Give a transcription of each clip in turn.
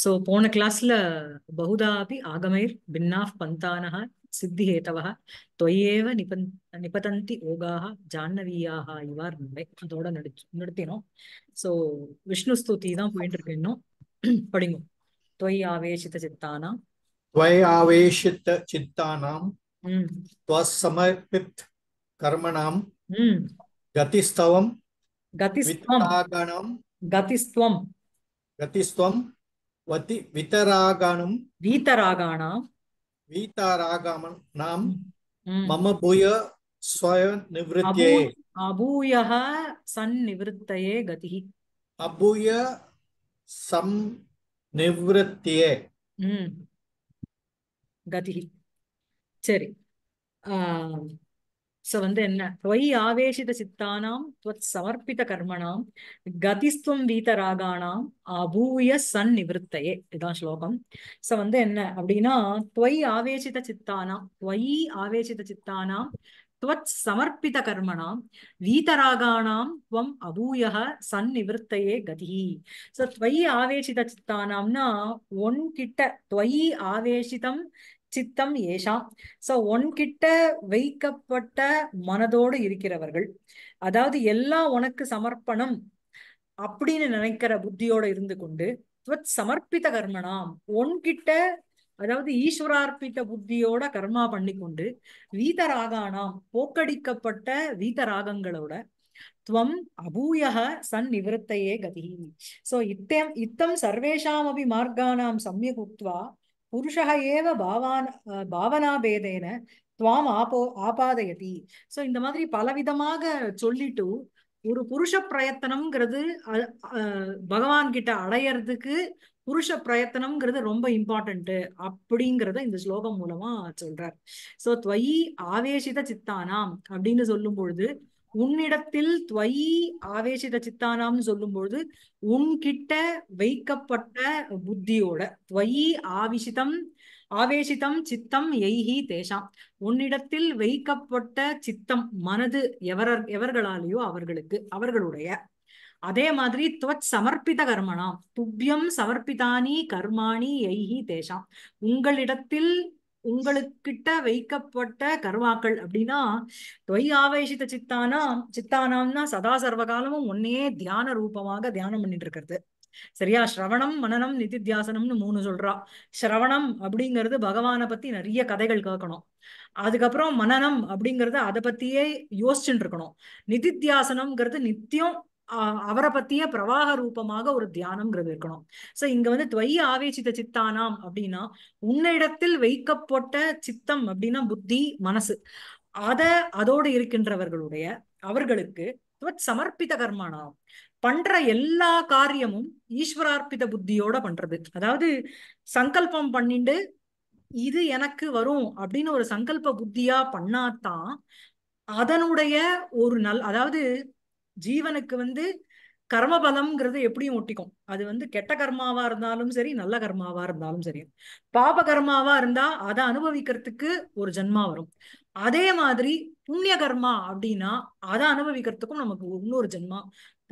सो पोन क्लास्ल बहुधापि आगमैर् भिन्नाः पन्थानः सिद्धिहेतवः त्वय्येव निपन् निपतन्ति ओगाः जाह्नवीयाः இவா நுடை அதோட நடிச்சு நிறுத்தினோம் ஸோ விஷ்ணு ஸ்துதி தான் போயிட்டு இருக்கு இன்னும் படிங்க त्वयि आवेशित चित्तानां त्वयि आवेशित चित्तानां त्वसमर्पित कर्मणां गतिस्तवं गतिस्तवं गतिस्तवं गतिस्त्वं वति वितरागाणं वीतरागाणां वीतरागाणां हम्म। मम भूय स्वयनिवृत्तये अभूयः सन्निवृत्तये गतिः अभूय संनिवृत्तये हम्म। गतिः சரி சோ வந்து என்ன துவை ஆவேசித சித்தானாம் துவத் சமர்ப்பித கர்மணாம் கதிஸ்துவம் வீதராகானாம் அபூய சன் நிவத்தையே இதுதான் ஸ்லோகம் சோ வந்து என்ன அப்படின்னா துவை ஆவேசித சித்தானாம் துவை ஆவேசித சித்தானாம் துவத் சமர்ப்பித கர்மணாம் வீதராகானாம் துவம் அபூய சன் நிவத்தையே கதி சோ துவை ஆவேசித சித்தானாம்னா ஒன் கிட்ட துவை ஆவேசிதம் சித்தம் ஏஷாம் சோ உன்கிட்ட வைக்கப்பட்ட மனதோடு இருக்கிறவர்கள் அதாவது எல்லாம் உனக்கு சமர்ப்பணம் அப்படின்னு நினைக்கிற புத்தியோட இருந்து கொண்டு துவத் சமர்ப்பித கர்மனாம் உன்கிட்ட அதாவது ஈஸ்வரார்ப்பித்த புத்தியோட கர்மா பண்ணி கொண்டு வீதராகானாம் போக்கடிக்கப்பட்ட வீதராகங்களோட துவம் அபூயக சன் நிவர்த்தையே கதி சோ இத்தம் இத்தம் சர்வேஷாம் அபி மார்க்கானாம் சமயக் புருஷக ஏவ பாவான பாவனாபேதேன துவாம் ஆபோ ஆபாதயதி ஸோ இந்த மாதிரி பலவிதமாக சொல்லிட்டு ஒரு புருஷ பிரயத்தனம்ங்கிறது பகவான் கிட்ட அடையறதுக்கு புருஷ பிரயத்தனம்ங்கிறது ரொம்ப இம்பார்ட்டன்ட்டு அப்படிங்கிறத இந்த ஸ்லோகம் மூலமா சொல்றார் சோ துவயி ஆவேசித சித்தானாம் அப்படின்னு சொல்லும் பொழுது உன்னிடத்தில் துவை ஆவேசித சித்தானாம்னு சொல்லும்பொழுது உன்கிட்ட வைக்கப்பட்ட புத்தியோட துவை ஆவிசிதம் ஆவேசிதம் சித்தம் எய்ஹி தேஷாம் உன்னிடத்தில் வைக்கப்பட்ட சித்தம் மனது எவரர் எவர்களாலேயோ அவர்களுக்கு அவர்களுடைய அதே மாதிரி துவச் சமர்ப்பித கர்மனாம் துப்பியம் சமர்ப்பிதானி கர்மாணி எய்கி தேஷாம் உங்களிடத்தில் உங்களுக்கிட்ட வைக்கப்பட்ட கர்மாக்கள் அப்படின்னா தொய் ஆவேசித்த சித்தானா சித்தானாம்னா சதா சர்வகாலமும் ஒன்னே தியான ரூபமாக தியானம் பண்ணிட்டு இருக்கிறது சரியா ஸ்ரவணம் மனநம் நிதித்தியாசனம்னு மூணு சொல்றா ஸ்ரவணம் அப்படிங்கிறது பகவானை பத்தி நிறைய கதைகள் கேட்கணும் அதுக்கப்புறம் மனநம் அப்படிங்கறது அதை பத்தியே யோசிச்சுட்டு இருக்கணும் நிதித்தியாசனம்ங்கிறது நித்தியம் அவரை பத்திய பிரவாக ரூபமாக ஒரு தியானம்ங்கிறது இருக்கணும் சோ இங்க வந்து துவைய ஆவேசித்த சித்தானாம் அப்படின்னா உன்னிடத்தில் வைக்கப்பட்ட சித்தம் அப்படின்னா புத்தி மனசு அத அதோடு இருக்கின்றவர்களுடைய அவர்களுக்கு சமர்ப்பித கர்மானாம் பண்ற எல்லா காரியமும் ஈஸ்வரார்ப்பித புத்தியோட பண்றது அதாவது சங்கல்பம் பண்ணிண்டு இது எனக்கு வரும் அப்படின்னு ஒரு சங்கல்ப புத்தியா பண்ணாதான் அதனுடைய ஒரு நல் அதாவது ஜீவனுக்கு வந்து கர்மபலம்ங்கிறது எப்படியும் ஒட்டிக்கும் அது வந்து கெட்ட கர்மாவா இருந்தாலும் சரி நல்ல கர்மாவா இருந்தாலும் சரி பாப கர்மாவா இருந்தா அதை அனுபவிக்கிறதுக்கு ஒரு ஜென்மா வரும் அதே மாதிரி புண்ணிய கர்மா அப்படின்னா அதை அனுபவிக்கிறதுக்கும் நமக்கு இன்னொரு ஜென்மா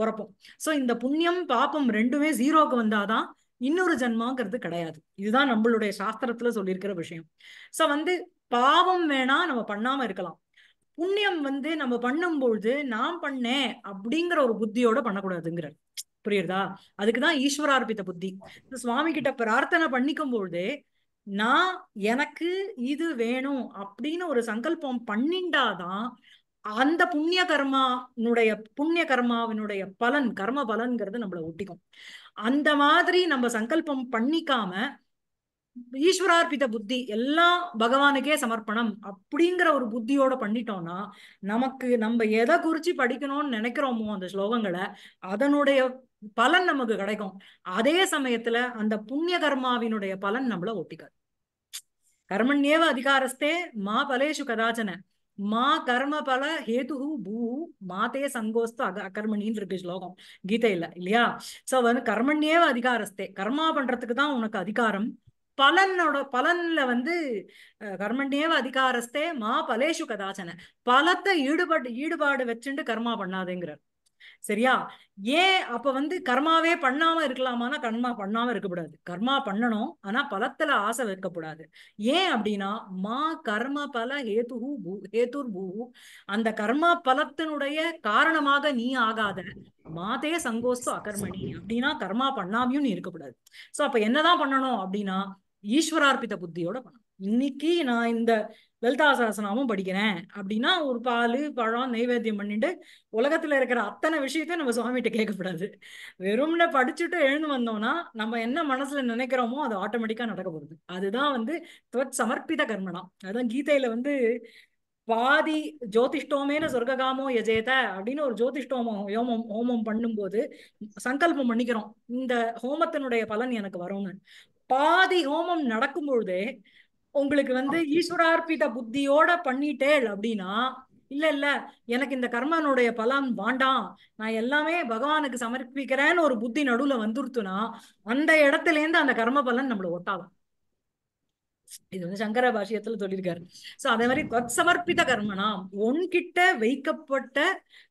பிறப்போம் சோ இந்த புண்ணியம் பாப்பம் ரெண்டுமே ஜீரோக்கு வந்தாதான் இன்னொரு ஜென்மாங்கிறது கிடையாது இதுதான் நம்மளுடைய சாஸ்திரத்துல சொல்லியிருக்கிற விஷயம் சோ வந்து பாவம் வேணா நம்ம பண்ணாம இருக்கலாம் புண்ணியம் வந்து நம்ம பண்ணும்பொழுது நான் பண்ணேன் அப்படிங்கிற ஒரு புத்தியோட பண்ணக்கூடாதுங்கிற புரியுறதா அதுக்குதான் ஈஸ்வரார்பித்த புத்தி சுவாமி கிட்ட பிரார்த்தனை பண்ணிக்கும் பொழுது நான் எனக்கு இது வேணும் அப்படின்னு ஒரு சங்கல்பம் பண்ணிண்டாதான் அந்த புண்ணிய கர்மானுடைய புண்ணிய கர்மாவினுடைய பலன் கர்ம பலன்கிறது நம்மளை ஒட்டிக்கும் அந்த மாதிரி நம்ம சங்கல்பம் பண்ணிக்காம ஈஸ்வரார்பித புத்தி எல்லாம் பகவானுக்கே சமர்ப்பணம் அப்படிங்கிற ஒரு புத்தியோட பண்ணிட்டோம்னா நமக்கு நம்ம எதை குறிச்சு படிக்கணும்னு நினைக்கிறோமோ அந்த ஸ்லோகங்களை அதனுடைய பலன் நமக்கு கிடைக்கும் அதே சமயத்துல அந்த புண்ணிய கர்மாவினுடைய பலன் நம்மள ஒட்டிக்காது கர்மண்யேவ அதிகாரஸ்தே மா பலேஷு கதாச்சன மா கர்ம பல ஹேது பூ மாதே சங்கோஸ்து அக அகர்மணின்னு இருக்கு ஸ்லோகம் கீதையில இல்லையா சோ வந்து கர்மண்யேவ அதிகாரஸ்தே கர்மா பண்றதுக்கு தான் உனக்கு அதிகாரம் பலனோட பலன்ல வந்து கர்மண்யேவ அதிகாரஸ்தே மா பலேஷு கதாச்சன பலத்தை ஈடுபட்டு ஈடுபாடு வச்சுட்டு கர்மா பண்ணாதேங்கிறார் சரியா ஏன் அப்ப வந்து கர்மாவே பண்ணாம இருக்கலாமான்னா கர்மா பண்ணாம இருக்கக்கூடாது கர்மா பண்ணணும் ஆனா பலத்துல ஆசை வைக்கக்கூடாது ஏன் அப்படின்னா மா கர்ம பல ஹேத்து பூ ஹேதுர் பூ அந்த கர்மா பலத்தினுடைய காரணமாக நீ ஆகாத மாதே சங்கோஸ்து அகர்மணி அப்படின்னா கர்மா பண்ணாமையும் நீ இருக்கக்கூடாது சோ அப்ப என்னதான் பண்ணணும் அப்படின்னா ஈஸ்வரார்பித புத்தியோட பண்ணணும் இன்னைக்கு நான் இந்த லலிதா படிக்கிறேன் அப்படின்னா ஒரு பால் பழம் நைவேத்தியம் பண்ணிட்டு உலகத்துல இருக்கிற அத்தனை விஷயத்தையும் நம்ம சுவாமிகிட்ட கேட்கக்கூடாது வெறும்ல படிச்சுட்டு எழுந்து வந்தோம்னா நம்ம என்ன மனசுல நினைக்கிறோமோ அது ஆட்டோமேட்டிக்கா நடக்க போகுது அதுதான் வந்து துவச் சமர்ப்பித கர்மனா அதுதான் கீதையில வந்து பாதி ஜோதிஷ்டோமேன சொர்க்ககாமோ எஜேத அப்படின்னு ஒரு ஜோதிஷ்டோமோ ஹோமம் ஹோமம் பண்ணும்போது சங்கல்பம் பண்ணிக்கிறோம் இந்த ஹோமத்தினுடைய பலன் எனக்கு வரும்னு பாதி ஹோமம் நடக்கும் பொழுதே உங்களுக்கு வந்து ஈஸ்வரார்பித புத்தியோட பண்ணிட்டேள் அப்படின்னா இல்ல இல்ல எனக்கு இந்த கர்மனுடைய பலன் வாண்டாம் நான் எல்லாமே பகவானுக்கு சமர்ப்பிக்கிறேன்னு ஒரு புத்தி நடுவுல வந்துருத்துனா அந்த இடத்துல இருந்து அந்த கர்ம பலன் நம்மள ஒட்டாலும் இது வந்து சங்கர பாஷ்யத்துல சொல்லியிருக்காரு சோ அதே மாதிரி சமர்ப்பித கர்மனா உன்கிட்ட வைக்கப்பட்ட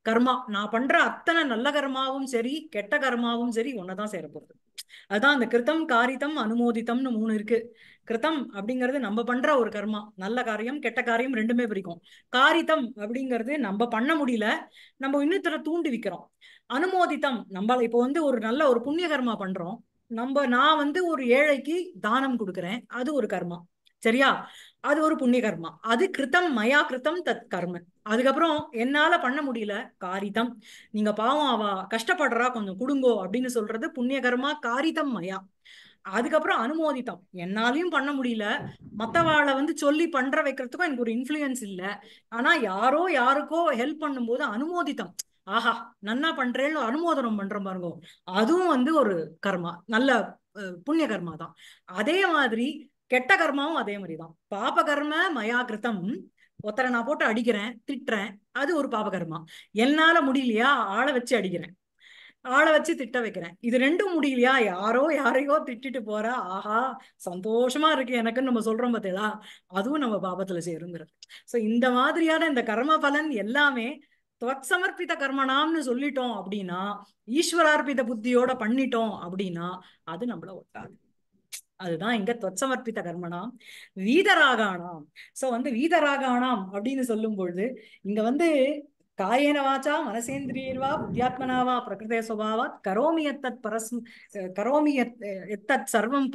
கர்மா நான் பண்ற அத்தனை நல்ல கர்மாவும் சரி கெட்ட கர்மாவும் சரி ஒன்னதான் சேரப்போகுது அதுதான் அந்த கிருத்தம் காரிதம் அனுமோதித்தம்னு மூணு இருக்கு கிருத்தம் அப்படிங்கிறது நம்ம பண்ற ஒரு கர்மா நல்ல காரியம் கெட்ட காரியம் ரெண்டுமே பிடிக்கும் காரிதம் அப்படிங்கிறது நம்ம பண்ண முடியல நம்ம இன்னொருத்தர தூண்டி விக்கிறோம் அனுமோதித்தம் நம்ம இப்போ வந்து ஒரு நல்ல ஒரு புண்ணிய கர்மா பண்றோம் நம்ம நான் வந்து ஒரு ஏழைக்கு தானம் கொடுக்குறேன் அது ஒரு கர்மா சரியா அது ஒரு புண்ணிய கர்மா அது கிருத்தம் மயா கிருத்தம் தத் கர்ம அதுக்கப்புறம் என்னால பண்ண முடியல காரிதம் நீங்க பாவம் அவா கஷ்டப்படுறா கொஞ்சம் குடுங்கோ அப்படின்னு சொல்றது புண்ணிய கர்மா காரிதம் மயா அதுக்கப்புறம் அனுமோதித்தம் என்னாலையும் பண்ண முடியல மத்தவாள வந்து சொல்லி பண்ற வைக்கிறதுக்கும் எனக்கு ஒரு இன்ஃபுளுயன்ஸ் இல்ல ஆனா யாரோ யாருக்கோ ஹெல்ப் பண்ணும்போது அனுமோதித்தம் ஆஹா நன்னா பண்றேன்னு அனுமோதனம் பண்ற பாருங்க அதுவும் வந்து ஒரு கர்மா நல்ல புண்ணிய கர்மா தான் அதே மாதிரி கெட்ட கர்மாவும் அதே மாதிரிதான் பாப கர்ம மயா ஒருத்தரை நான் போட்டு அடிக்கிறேன் திட்டுறேன் அது ஒரு பாப கர்மா என்னால முடியலையா ஆளை வச்சு அடிக்கிறேன் ஆளை வச்சு திட்ட வைக்கிறேன் இது ரெண்டும் முடியலையா யாரோ யாரையோ திட்டிட்டு போறா ஆஹா சந்தோஷமா இருக்கு எனக்குன்னு நம்ம சொல்றோம் பார்த்தீங்களா அதுவும் நம்ம பாபத்துல சேருங்கிறது சோ இந்த மாதிரியான இந்த கர்ம பலன் எல்லாமே துவக்சமர்ப்பித கர்மனாம்னு சொல்லிட்டோம் அப்படின்னா ஈஸ்வரார்ப்பித புத்தியோட பண்ணிட்டோம் அப்படின்னா அது நம்மள ஒட்டாது அதுதான் இங்க தொச்சமர்ப்பித்த கர்மனாம் வீதராகானாம் சோ வந்து வீதராகானாம் அப்படின்னு சொல்லும் பொழுது இங்க வந்து காயேன வாச்சா மனசேந்திரியர்வா புத்தியாத்மனாவா பிரகிருதே சுபாவா கரோமி எத்தத் பரஸ் கரோமி எத்தத் சர்வம்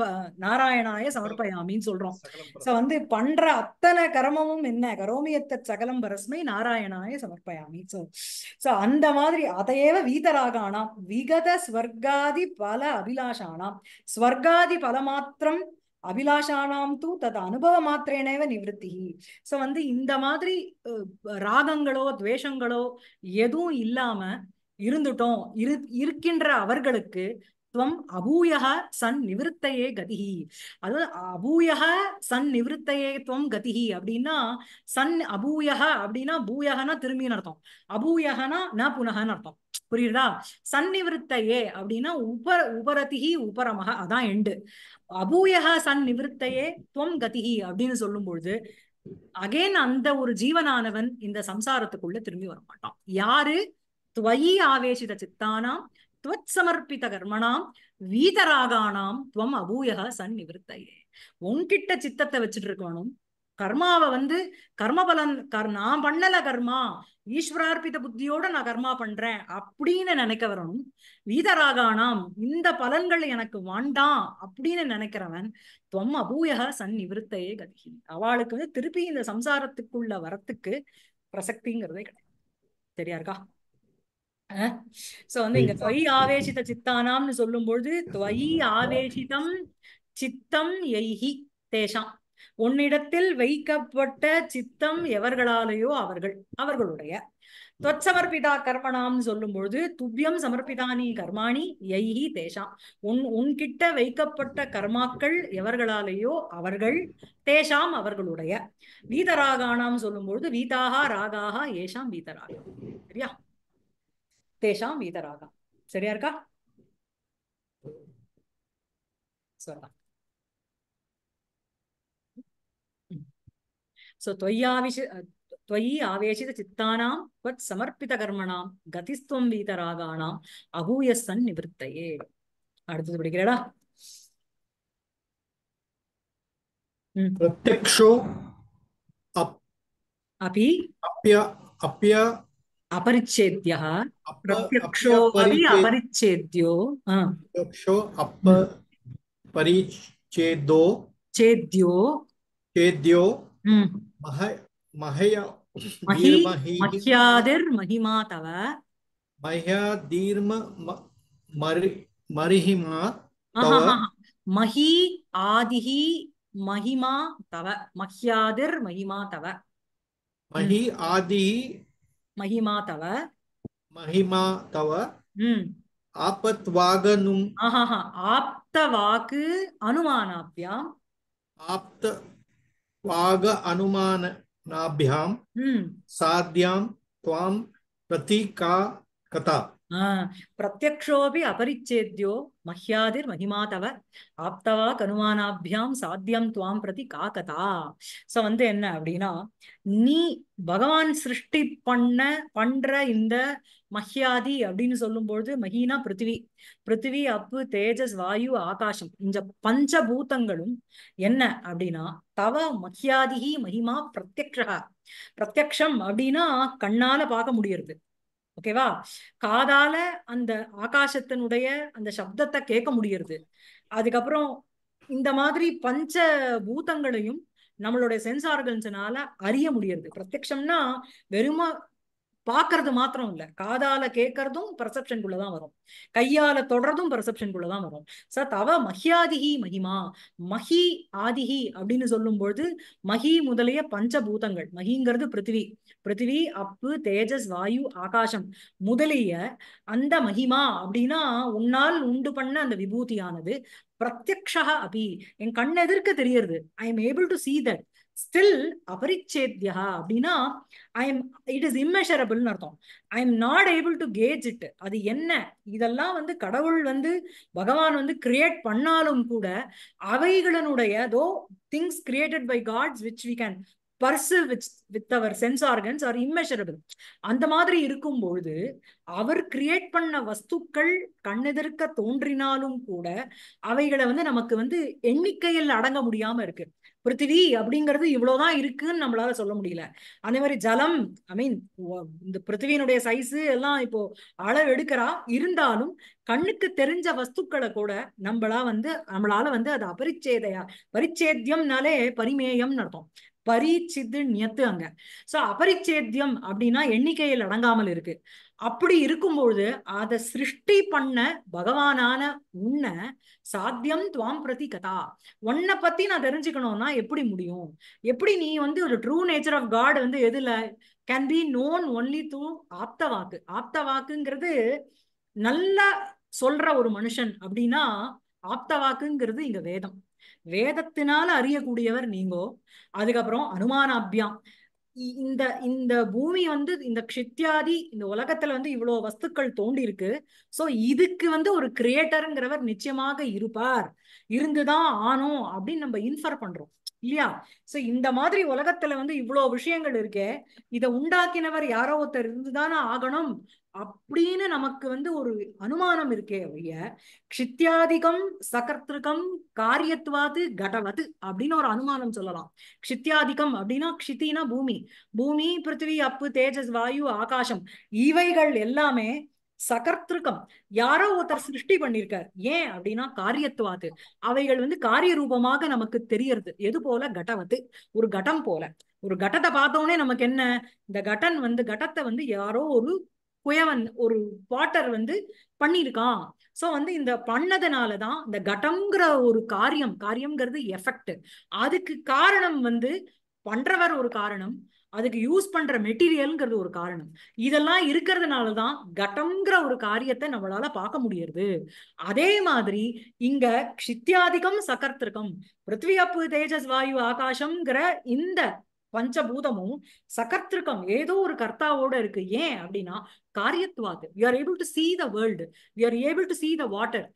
நாராயணாய சமர்ப்பயாமின்னு சொல்றோம் சோ வந்து பண்ற அத்தனை கர்மமும் என்ன கரோமி எத்தத் சகலம் பரஸ்மை நாராயணாய சமர்ப்பயாமி சோ சோ அந்த மாதிரி அதையேவ வீதராகானாம் விகத ஸ்வர்காதி பல அபிலாஷானாம் ஸ்வர்காதி பல மாத்திரம் அபிலாஷானாம் தூ தது அனுபவ மாத்திரேனேவ நிவத்தி ஸோ வந்து இந்த மாதிரி ராகங்களோ துவேஷங்களோ எதுவும் இல்லாம இருந்துட்டோம் இரு இருக்கின்ற அவர்களுக்கு துவம் அபூயக சன் நிவிருத்தையே கதிஹி அது அபூயக சன் நிவிருத்தையே துவம் கதிஹி அப்படின்னா சன் அபூயக அப்படின்னா பூயகனா திரும்பின்னு அர்த்தம் அபூயகனா ந புனகன்னு அர்த்தம் புரியுதா சந்நிவிருத்தையே அப்படின்னா உபர உபரதிகி உபரமக அதான் எண்டு அபூயக சன் நிவிருத்தையே துவம் கதிகி அப்படின்னு சொல்லும் பொழுது அகேன் அந்த ஒரு ஜீவனானவன் இந்த சம்சாரத்துக்குள்ள திரும்பி வர மாட்டான் யாரு துவயி ஆவேசித சித்தானாம் துவத்சமர்ப்பித கர்மனாம் வீதராகானாம் துவம் அபூயகா சன் நிவர்த்தையே உன்கிட்ட சித்தத்தை வச்சுட்டு இருக்கணும் கர்மாவை வந்து கர்மபலன் கர் நான் பண்ணல கர்மா ஈஸ்வரார்பித புத்தியோட நான் கர்மா பண்றேன் அப்படின்னு நினைக்க வரணும் வீதராகானாம் இந்த பலன்கள் எனக்கு வேண்டாம் அப்படின்னு நினைக்கிறவன் துவம் அபூயக சன் நிவர்த்தையே கதிகி அவளுக்கு வந்து திருப்பி இந்த சம்சாரத்துக்குள்ள வரத்துக்கு பிரசக்திங்கிறதே கிடையாது சரியா இருக்கா சோ வந்து இங்க துவை ஆவேசித சித்தானாம்னு சொல்லும்பொழுது துவை ஆவேசிதம் சித்தம் எய்ஹி தேஷாம் உன்னிடத்தில் வைக்கப்பட்ட சித்தம் எவர்களாலேயோ அவர்கள் அவர்களுடைய துவச்சமர்ப்பிதா கர்மணாம்னு சொல்லும் பொழுது துவ்யம் சமர்ப்பிதானி கர்மாணி எய்ஹி தேஷாம் உன் உன்கிட்ட வைக்கப்பட்ட கர்மாக்கள் எவர்களாலேயோ அவர்கள் தேஷாம் அவர்களுடைய வீதராகானாம் சொல்லும் பொழுது வீதாகா ராகாகா ஏஷாம் வீதராகம் சரியா தேஷாம் வீதராகம் சரியா இருக்கா சொல்லலாம் ஸோ त्वयि चित्तानां कर्मणां கதிஸ்துவம் வீதராகானாம் அகூய நிவர்த்தையே அடுத்தது படிக்கிறடா अपि अप्य अप्य अपरिच्छेद्य प्रत्यक्षो अपरिच्छेद्यो प्रत्यक्षो छेद्यो छेद्यो मह महय महिमा तव मह्यादीर्म तव महि आदिः महिमा तव महिमा तव महि महिमा तव महिमा तव आपत्वागनुम् आहा आप्तवाक् अनुमानाभ्याम् आप्तवाग अनुमानाभ्यां साध्यां त्वां प्रतीका कथा பிரத்யக்ஷோபி அபரிச்சேத்யோ மஹ்யாதிர் மகிமா தவ ஆப்தவா கனுமானாபியாம் சாத்தியம் துவாம் பிரதி காக்கதா சோ வந்து என்ன அப்படின்னா நீ பகவான் சிருஷ்டி பண்ண பண்ற இந்த மஹ்யாதி அப்படின்னு சொல்லும்பொழுது மஹீனா பிருத்திவி பிருத்திவி அப்பு தேஜஸ் வாயு ஆகாசம் இந்த பஞ்சபூதங்களும் என்ன அப்படின்னா தவ மஹ்யாதிகி மகிமா பிரத்யக்ஷா பிரத்யக்ஷம் அப்படின்னா கண்ணால பார்க்க முடியறது ஓகேவா காதால அந்த ஆகாசத்தினுடைய அந்த சப்தத்தை கேட்க முடியறது அதுக்கப்புறம் இந்த மாதிரி பஞ்ச பூதங்களையும் நம்மளுடைய சென்ஸ் அறிய முடியறது பிரத்யக்ஷம்னா வெறுமா பாக்குறது மாத்திரம் இல்ல காதால கேட்கறதும் பெர்செப்ஷனுக்குள்ளதான் வரும் கையால தொடர்றதும் பெர்செப்ஷனுக்குள்ளதான் வரும் ச தவ மஹியாதிகி மகிமா மஹி ஆதிகி அப்படின்னு சொல்லும் பொழுது மஹி முதலிய பஞ்சபூதங்கள் மஹிங்கிறது பிருத்திவி பிருத்திவி அப்பு தேஜஸ் வாயு ஆகாசம் முதலிய அந்த மகிமா அப்படின்னா உன்னால் உண்டு பண்ண அந்த விபூதியானது பிரத்யக்ஷா அபி என் கண் எதிர்க்க தெரியறது I am able to see that still அபரிச்சேத்யா அப்படின்னா ஐ எம் இட் இஸ் இம்மெஷரபிள்னு அர்த்தம் I am not able to gauge it அது என்ன இதெல்லாம் வந்து கடவுள் வந்து பகவான் வந்து கிரியேட் பண்ணாலும் கூட அவைகளினுடைய those things created by gods which we can perceive with with our sense organs are immeasurable அந்த மாதிரி இருக்கும் பொழுது அவர் கிரியேட் பண்ண வஸ்துக்கள் கண்ணெதிர்க்க தோன்றினாலும் கூட அவைகளை வந்து நமக்கு வந்து எண்ணிக்கையில் அடங்க முடியாம இருக்கு பிருத்திவி அப்படிங்கிறது இவ்வளவுதான் இருக்குன்னு நம்மளால சொல்ல முடியல அதே மாதிரி ஜலம் ஐ மீன் இந்த பிருத்திவியினுடைய சைஸ் எல்லாம் இப்போ அளவு எடுக்கிறா இருந்தாலும் கண்ணுக்கு தெரிஞ்ச வஸ்துக்களை கூட நம்மளா வந்து நம்மளால வந்து அது அபரிச்சேதையா பரிச்சேத்தியம்னாலே பரிமேயம் நடத்தும் பரீட்சித்து நியத்து அங்க சோ அபரிச்சேத்தியம் அப்படின்னா எண்ணிக்கையில் அடங்காமல் இருக்கு அப்படி இருக்கும்பொழுது அதை சிருஷ்டி பண்ண பகவானான உன்னை சாத்தியம் துவாம் பிரதி கதா உன்னை பத்தி நான் தெரிஞ்சுக்கணும்னா எப்படி முடியும் எப்படி நீ வந்து ஒரு ட்ரூ நேச்சர் ஆஃப் காட் வந்து எதுல can be known only through ஆப்த வாக்கு ஆப்த வாக்குங்கிறது நல்ல சொல்ற ஒரு மனுஷன் அப்படின்னா ஆப்த வாக்குங்கிறது இங்க வேதம் வேதத்தினால அறியக்கூடியவர் நீங்கோ அதுக்கப்புறம் அனுமானாபியாம் இந்த இந்த பூமி வந்து இந்த க்ஷித்யாதி இந்த உலகத்துல வந்து இவ்வளவு வஸ்துக்கள் தோண்டி இருக்கு சோ இதுக்கு வந்து ஒரு கிரியேட்டருங்கிறவர் நிச்சயமாக இருப்பார் இருந்துதான் ஆனோம் அப்படின்னு நம்ம இன்ஃபர் பண்றோம் இல்லையா சோ இந்த மாதிரி உலகத்துல வந்து இவ்வளவு விஷயங்கள் இருக்கே இதை உண்டாக்கினவர் யாரோ ஒருத்தர் இருந்துதானே ஆகணும் அப்படின்னு நமக்கு வந்து ஒரு அனுமானம் இருக்கே ஒழிய க்ஷித்யாதிகம் சகர்த்திருக்கம் காரியத்துவாது கடவது அப்படின்னு ஒரு அனுமானம் சொல்லலாம் க்ஷித்யாதிகம் அப்படின்னா கித்தினா பூமி பூமி பிருத்திவி அப்பு தேஜஸ் வாயு ஆகாசம் இவைகள் எல்லாமே சகர்த்திருக்கம் யாரோ ஒருத்தர் சிருஷ்டி பண்ணிருக்கார் ஏன் அப்படின்னா காரியத்துவாது அவைகள் வந்து காரிய ரூபமாக நமக்கு தெரியறது எது போல கட்டவத்து ஒரு கட்டம் போல ஒரு கட்டத்தை பார்த்தோன்னே நமக்கு என்ன இந்த கட்டன் வந்து கட்டத்தை வந்து யாரோ ஒரு குயவன் ஒரு பாட்டர் வந்து பண்ணியிருக்கான் சோ வந்து இந்த பண்ணதுனாலதான் இந்த கட்டம்ங்கிற ஒரு காரியம் காரியம்ங்கிறது எஃபெக்ட் அதுக்கு காரணம் வந்து பண்றவர் ஒரு காரணம் அதுக்கு யூஸ் பண்ற மெட்டீரியல்ங்கிறது ஒரு காரணம் இதெல்லாம் இருக்கிறதுனால தான் கட்டம்ங்கிற ஒரு காரியத்தை நம்மளால பார்க்க முடியறது அதே மாதிரி இங்க கித்தியாதிகம் சக்கர்த்திருக்கம் பிருத்வி தேஜஸ் வாயு ஆகாசம்ங்கிற இந்த பஞ்சபூதமும் சகர்த்திருக்கம் ஏதோ ஒரு கர்த்தாவோட இருக்கு ஏன் அப்படின்னா காரியத்துவாது you are able to see the world we are able to see the water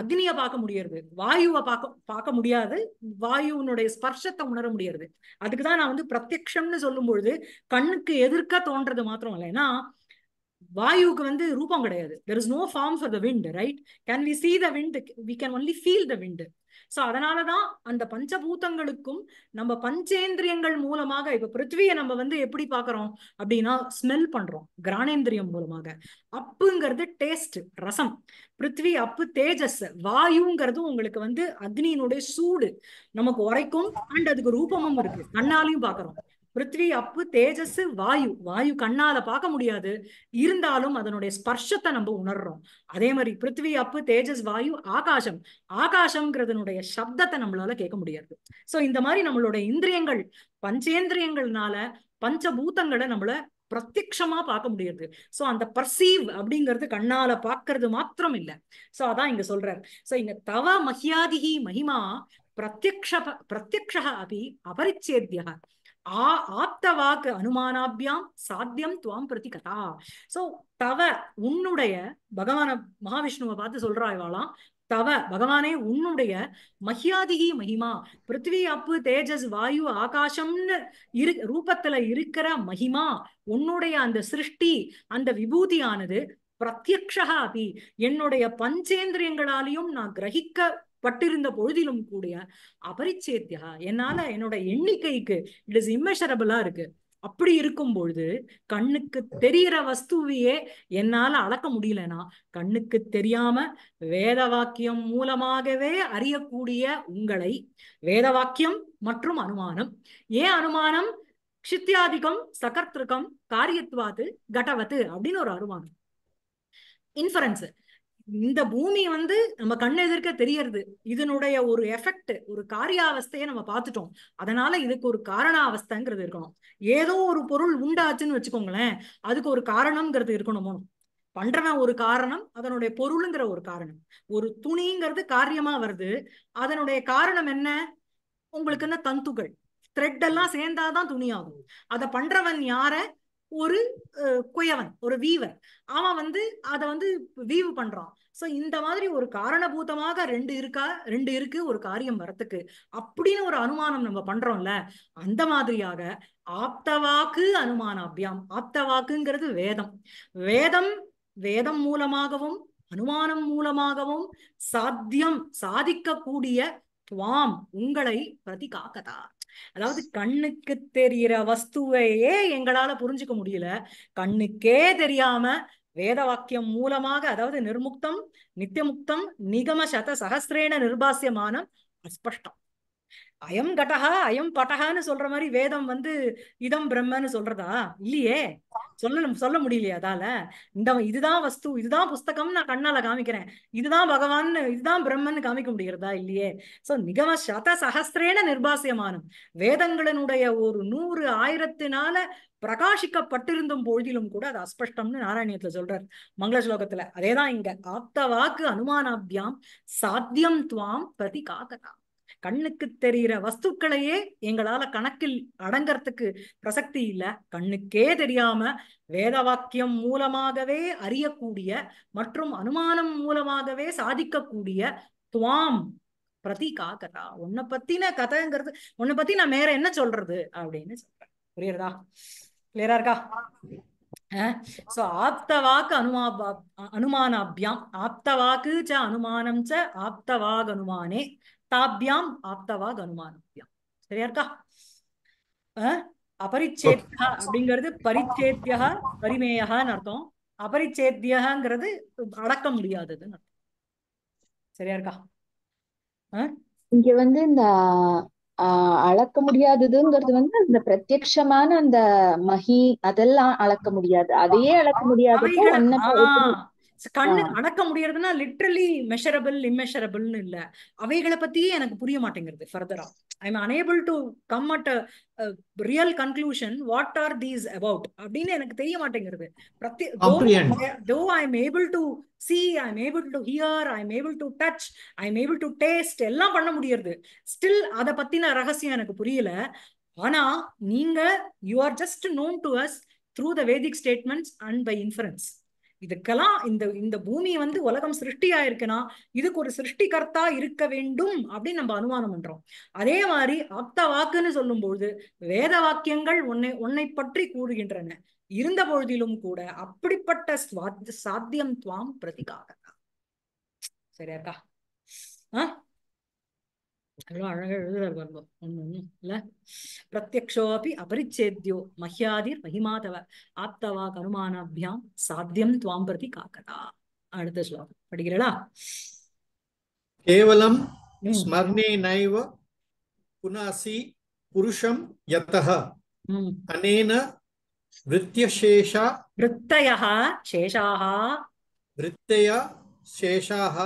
அக்னிய பார்க்க முடியறது வாயுவை பார்க்க பார்க்க முடியாது வாயுனுடைய ஸ்பர்ஷத்தை உணர முடியறது அதுக்குதான் நான் வந்து பிரத்யக்ஷம்னு சொல்லும் பொழுது கண்ணுக்கு எதிர்க்க தோன்றது மாத்திரம் இல்லை ஏன்னா வாயுக்கு வந்து ரூபம் கிடையாது there is no form for the wind right can we see the wind we can only feel the wind so அதனாலதான் அந்த பஞ்சபூதங்களுக்கும் நம்ம பஞ்சேந்திரியங்கள் மூலமாக இப்ப பிருத்திவியை நம்ம வந்து எப்படி பாக்குறோம் அப்படின்னா ஸ்மெல் பண்றோம் கிரானேந்திரியம் மூலமாக அப்புங்கிறது டேஸ்ட் ரசம் பிருத்வி அப்பு தேஜஸ் வாயுங்கிறது உங்களுக்கு வந்து அக்னியினுடைய சூடு நமக்கு உரைக்கும் அண்ட் அதுக்கு ரூபமும் இருக்கு கண்ணாலையும் பாக்குறோம் பிருத்வி அப்பு தேஜஸ் வாயு வாயு கண்ணால பார்க்க முடியாது இருந்தாலும் அதனுடைய ஸ்பர்ஷத்தை நம்ம உணர்றோம் அதே மாதிரி பிருத்வி அப்பு தேஜஸ் வாயு ஆகாசம் ஆகாசம்ங்கிறதுனுடைய சப்தத்தை நம்மளால கேட்க முடியாது சோ இந்த மாதிரி நம்மளுடைய இந்திரியங்கள் பஞ்சேந்திரியங்கள்னால பஞ்சபூதங்களை நம்மள பிரத்யக்ஷமா பார்க்க முடியுது சோ அந்த பர்சீவ் அப்படிங்கிறது கண்ணால பாக்குறது மாத்திரம் இல்ல சோ அதான் இங்க சொல்றாரு சோ இங்க தவ மகியாதிகி மகிமா பிரத்யக்ஷ பிரத்யக்ஷ அபி அபரிச்சேத்தியா ஆ ஆப்தவாக்கு அனுமானாபியாம் சாத்தியம் துவாம் பிரதி கதா சோ தவ உன்னுடைய பகவான மகாவிஷ்ணுவை பார்த்து சொல்றா இவாளாம் தவ பகவானே உன்னுடைய மஹியாதிகி மகிமா பிருத்வி அப்பு தேஜஸ் வாயு ஆகாசம்னு இரு ரூபத்துல இருக்கிற மகிமா உன்னுடைய அந்த சிருஷ்டி அந்த விபூதியானது பிரத்யக்ஷகா அபி என்னுடைய பஞ்சேந்திரியங்களாலையும் நான் கிரகிக்க பட்டிருந்த பொழுதிலும் கூட அபரிச்சேத்தியா என்னால என்னோட எண்ணிக்கைக்கு இட் இஸ் இம்மெஷரபிளா இருக்கு அப்படி இருக்கும் பொழுது கண்ணுக்கு தெரிகிற வஸ்துவையே என்னால அளக்க முடியலனா கண்ணுக்கு தெரியாம வேத வாக்கியம் மூலமாகவே அறியக்கூடிய உங்களை வேத வாக்கியம் மற்றும் அனுமானம் ஏன் அனுமானம் க்ஷித்யாதிகம் சகர்த்திருக்கம் காரியத்துவாது கடவத்து அப்படின்னு ஒரு அனுமானம் இன்ஃபரன்ஸ் இந்த பூமி வந்து நம்ம கண் எதிர்க்க தெரியறது இதனுடைய ஒரு எஃபெக்ட் ஒரு காரியாவஸ்தையை நம்ம பார்த்துட்டோம் அதனால இதுக்கு ஒரு காரண அவஸ்தைங்கிறது இருக்கணும் ஏதோ ஒரு பொருள் உண்டாச்சுன்னு வச்சுக்கோங்களேன் அதுக்கு ஒரு காரணம்ங்கிறது இருக்கணுமோ பண்றவன் ஒரு காரணம் அதனுடைய பொருளுங்கிற ஒரு காரணம் ஒரு துணிங்கிறது காரியமா வருது அதனுடைய காரணம் என்ன உங்களுக்கு என்ன தந்துகள் த்ரெட் எல்லாம் சேர்ந்தாதான் துணியாகும் அதை பண்றவன் யார ஒரு குயவன் ஒரு வீவர் அவன் வந்து அதை வந்து வீவு பண்றான் சோ இந்த மாதிரி ஒரு காரணபூதமாக ரெண்டு இருக்கா ரெண்டு இருக்கு ஒரு காரியம் வரத்துக்கு அப்படின்னு ஒரு அனுமானம் நம்ம பண்றோம்ல அந்த மாதிரியாக ஆப்தவாக்கு அனுமான அபியாம் ஆப்தவாக்குங்கிறது வேதம் வேதம் வேதம் மூலமாகவும் அனுமானம் மூலமாகவும் சாத்தியம் சாதிக்கக்கூடிய துவாம் உங்களை பிரதிகாக்கதா அதாவது கண்ணுக்கு தெரிகிற வஸ்துவையே எங்களால புரிஞ்சுக்க முடியல கண்ணுக்கே தெரியாம வேத வாக்கியம் மூலமாக அதாவது நிர்முக்தம் நித்தியமுக்தம் நிகம சத சகசிரேன நிர்பாசியமானம் அஸ்பஷ்டம் அயம் கடஹா அயம் பட்டஹான்னு சொல்ற மாதிரி வேதம் வந்து இதம் பிரம்மன்னு சொல்றதா இல்லையே சொல்ல சொல்ல முடியலையா அதால இந்த இதுதான் வஸ்து இதுதான் புஸ்தகம் நான் கண்ணால காமிக்கிறேன் இதுதான் பகவான் இதுதான் பிரம்மன் காமிக்க முடிகிறதா இல்லையே சோ நிகம சத சகஸ்திரேன நிர்பாசியமானும் வேதங்களினுடைய ஒரு நூறு ஆயிரத்தினால பிரகாசிக்கப்பட்டிருந்தும் பொழுதிலும் கூட அது அஸ்பஷ்டம்னு நாராயணியத்துல சொல்றார் மங்கள ஸ்லோகத்துல அதேதான் இங்க ஆப்த வாக்கு அனுமானாப்தியாம் சாத்தியம் துவாம் பிரதி காக்கதாம் கண்ணுக்கு தெரிகிற வஸ்துக்களையே எங்களால கணக்கில் அடங்கறதுக்கு பிரசக்தி இல்லை கண்ணுக்கே தெரியாம வேத வாக்கியம் மூலமாகவே அறியக்கூடிய மற்றும் அனுமானம் மூலமாகவே சாதிக்கக்கூடிய துவாம் பிரதிகா கதா உன்னை பத்தின கதைங்கிறது உன்னை பத்தி நான் வேற என்ன சொல்றது அப்படின்னு சொல்றேன் புரியுறதா கிளியரா இருக்கா சோ ஆப்தவாக்கு அனுமா அனுமானாபியாம் ஆப்தவாக்கு ச அனுமானம் ச ஆப்தவாக் அனுமானே தாபியாம் ஆப்தவா அனுமானப்பியாம் சரியா இருக்கா அபரிச்சேத்தியா அப்படிங்கிறது பரிச்சேத்தியா பரிமேயான்னு அர்த்தம் அபரிச்சேத்தியாங்கிறது அடக்க முடியாததுன்னு அர்த்தம் சரியா இருக்கா இங்க வந்து இந்த அளக்க முடியாததுங்கிறது வந்து இந்த பிரத்யமான அந்த மகி அதெல்லாம் அளக்க முடியாது அதையே அளக்க முடியாது கண்ணு அடக்க முடியறதுன்னா லிட்ரலி மெஷரபிள் இம்மெஷரபிள்னு இல்ல அவைகளை பத்தியே எனக்கு புரிய மாட்டேங்கிறது ஃபர்தரா I am unable to come at real conclusion what are these about அப்படின்னு எனக்கு தெரிய மாட்டேங்கிறது though I am able to see I am able to hear I am able to touch I am able to taste எல்லாம் பண்ண முடியறது still அதை பத்தின ரகசியம் எனக்கு புரியல ஆனா நீங்க you are just known to us through the Vedic statements and by inference இதுக்கெல்லாம் இந்த இந்த பூமி வந்து உலகம் சிருஷ்டியா இருக்குன்னா இதுக்கு ஒரு சிருஷ்டிகர்த்தா இருக்க வேண்டும் அப்படின்னு நம்ம அனுமானம் பண்றோம் அதே மாதிரி அப்த வாக்குன்னு சொல்லும்பொழுது வேத வாக்கியங்கள் உன்னை உன்னை பற்றி கூறுகின்றன இருந்த பொழுதிலும் கூட அப்படிப்பட்ட சாத்தியம் துவாம் பிரதிகாக சரியாக்கா ஆஹ் அவ்வளோ அழகாக எழுதுறார் பாருங்க ஒன்று ஒண்ணு இல்ல பிரத்யக்ஷோபி அபரிச்சேத்யோ மஹ்யாதிர் மகிமாதவ ஆப்தவா கருமானாபியாம் சாத்தியம் துவாம் பிரதி காக்கதா அடுத்த ஸ்லோகம் படிக்கிறடா கேவலம் ஸ்மரணே நைவ புனாசி புருஷம் யதஹ அனேன விருத்தியசேஷா விருத்தயः சேஷாः விருத்தய சேஷாः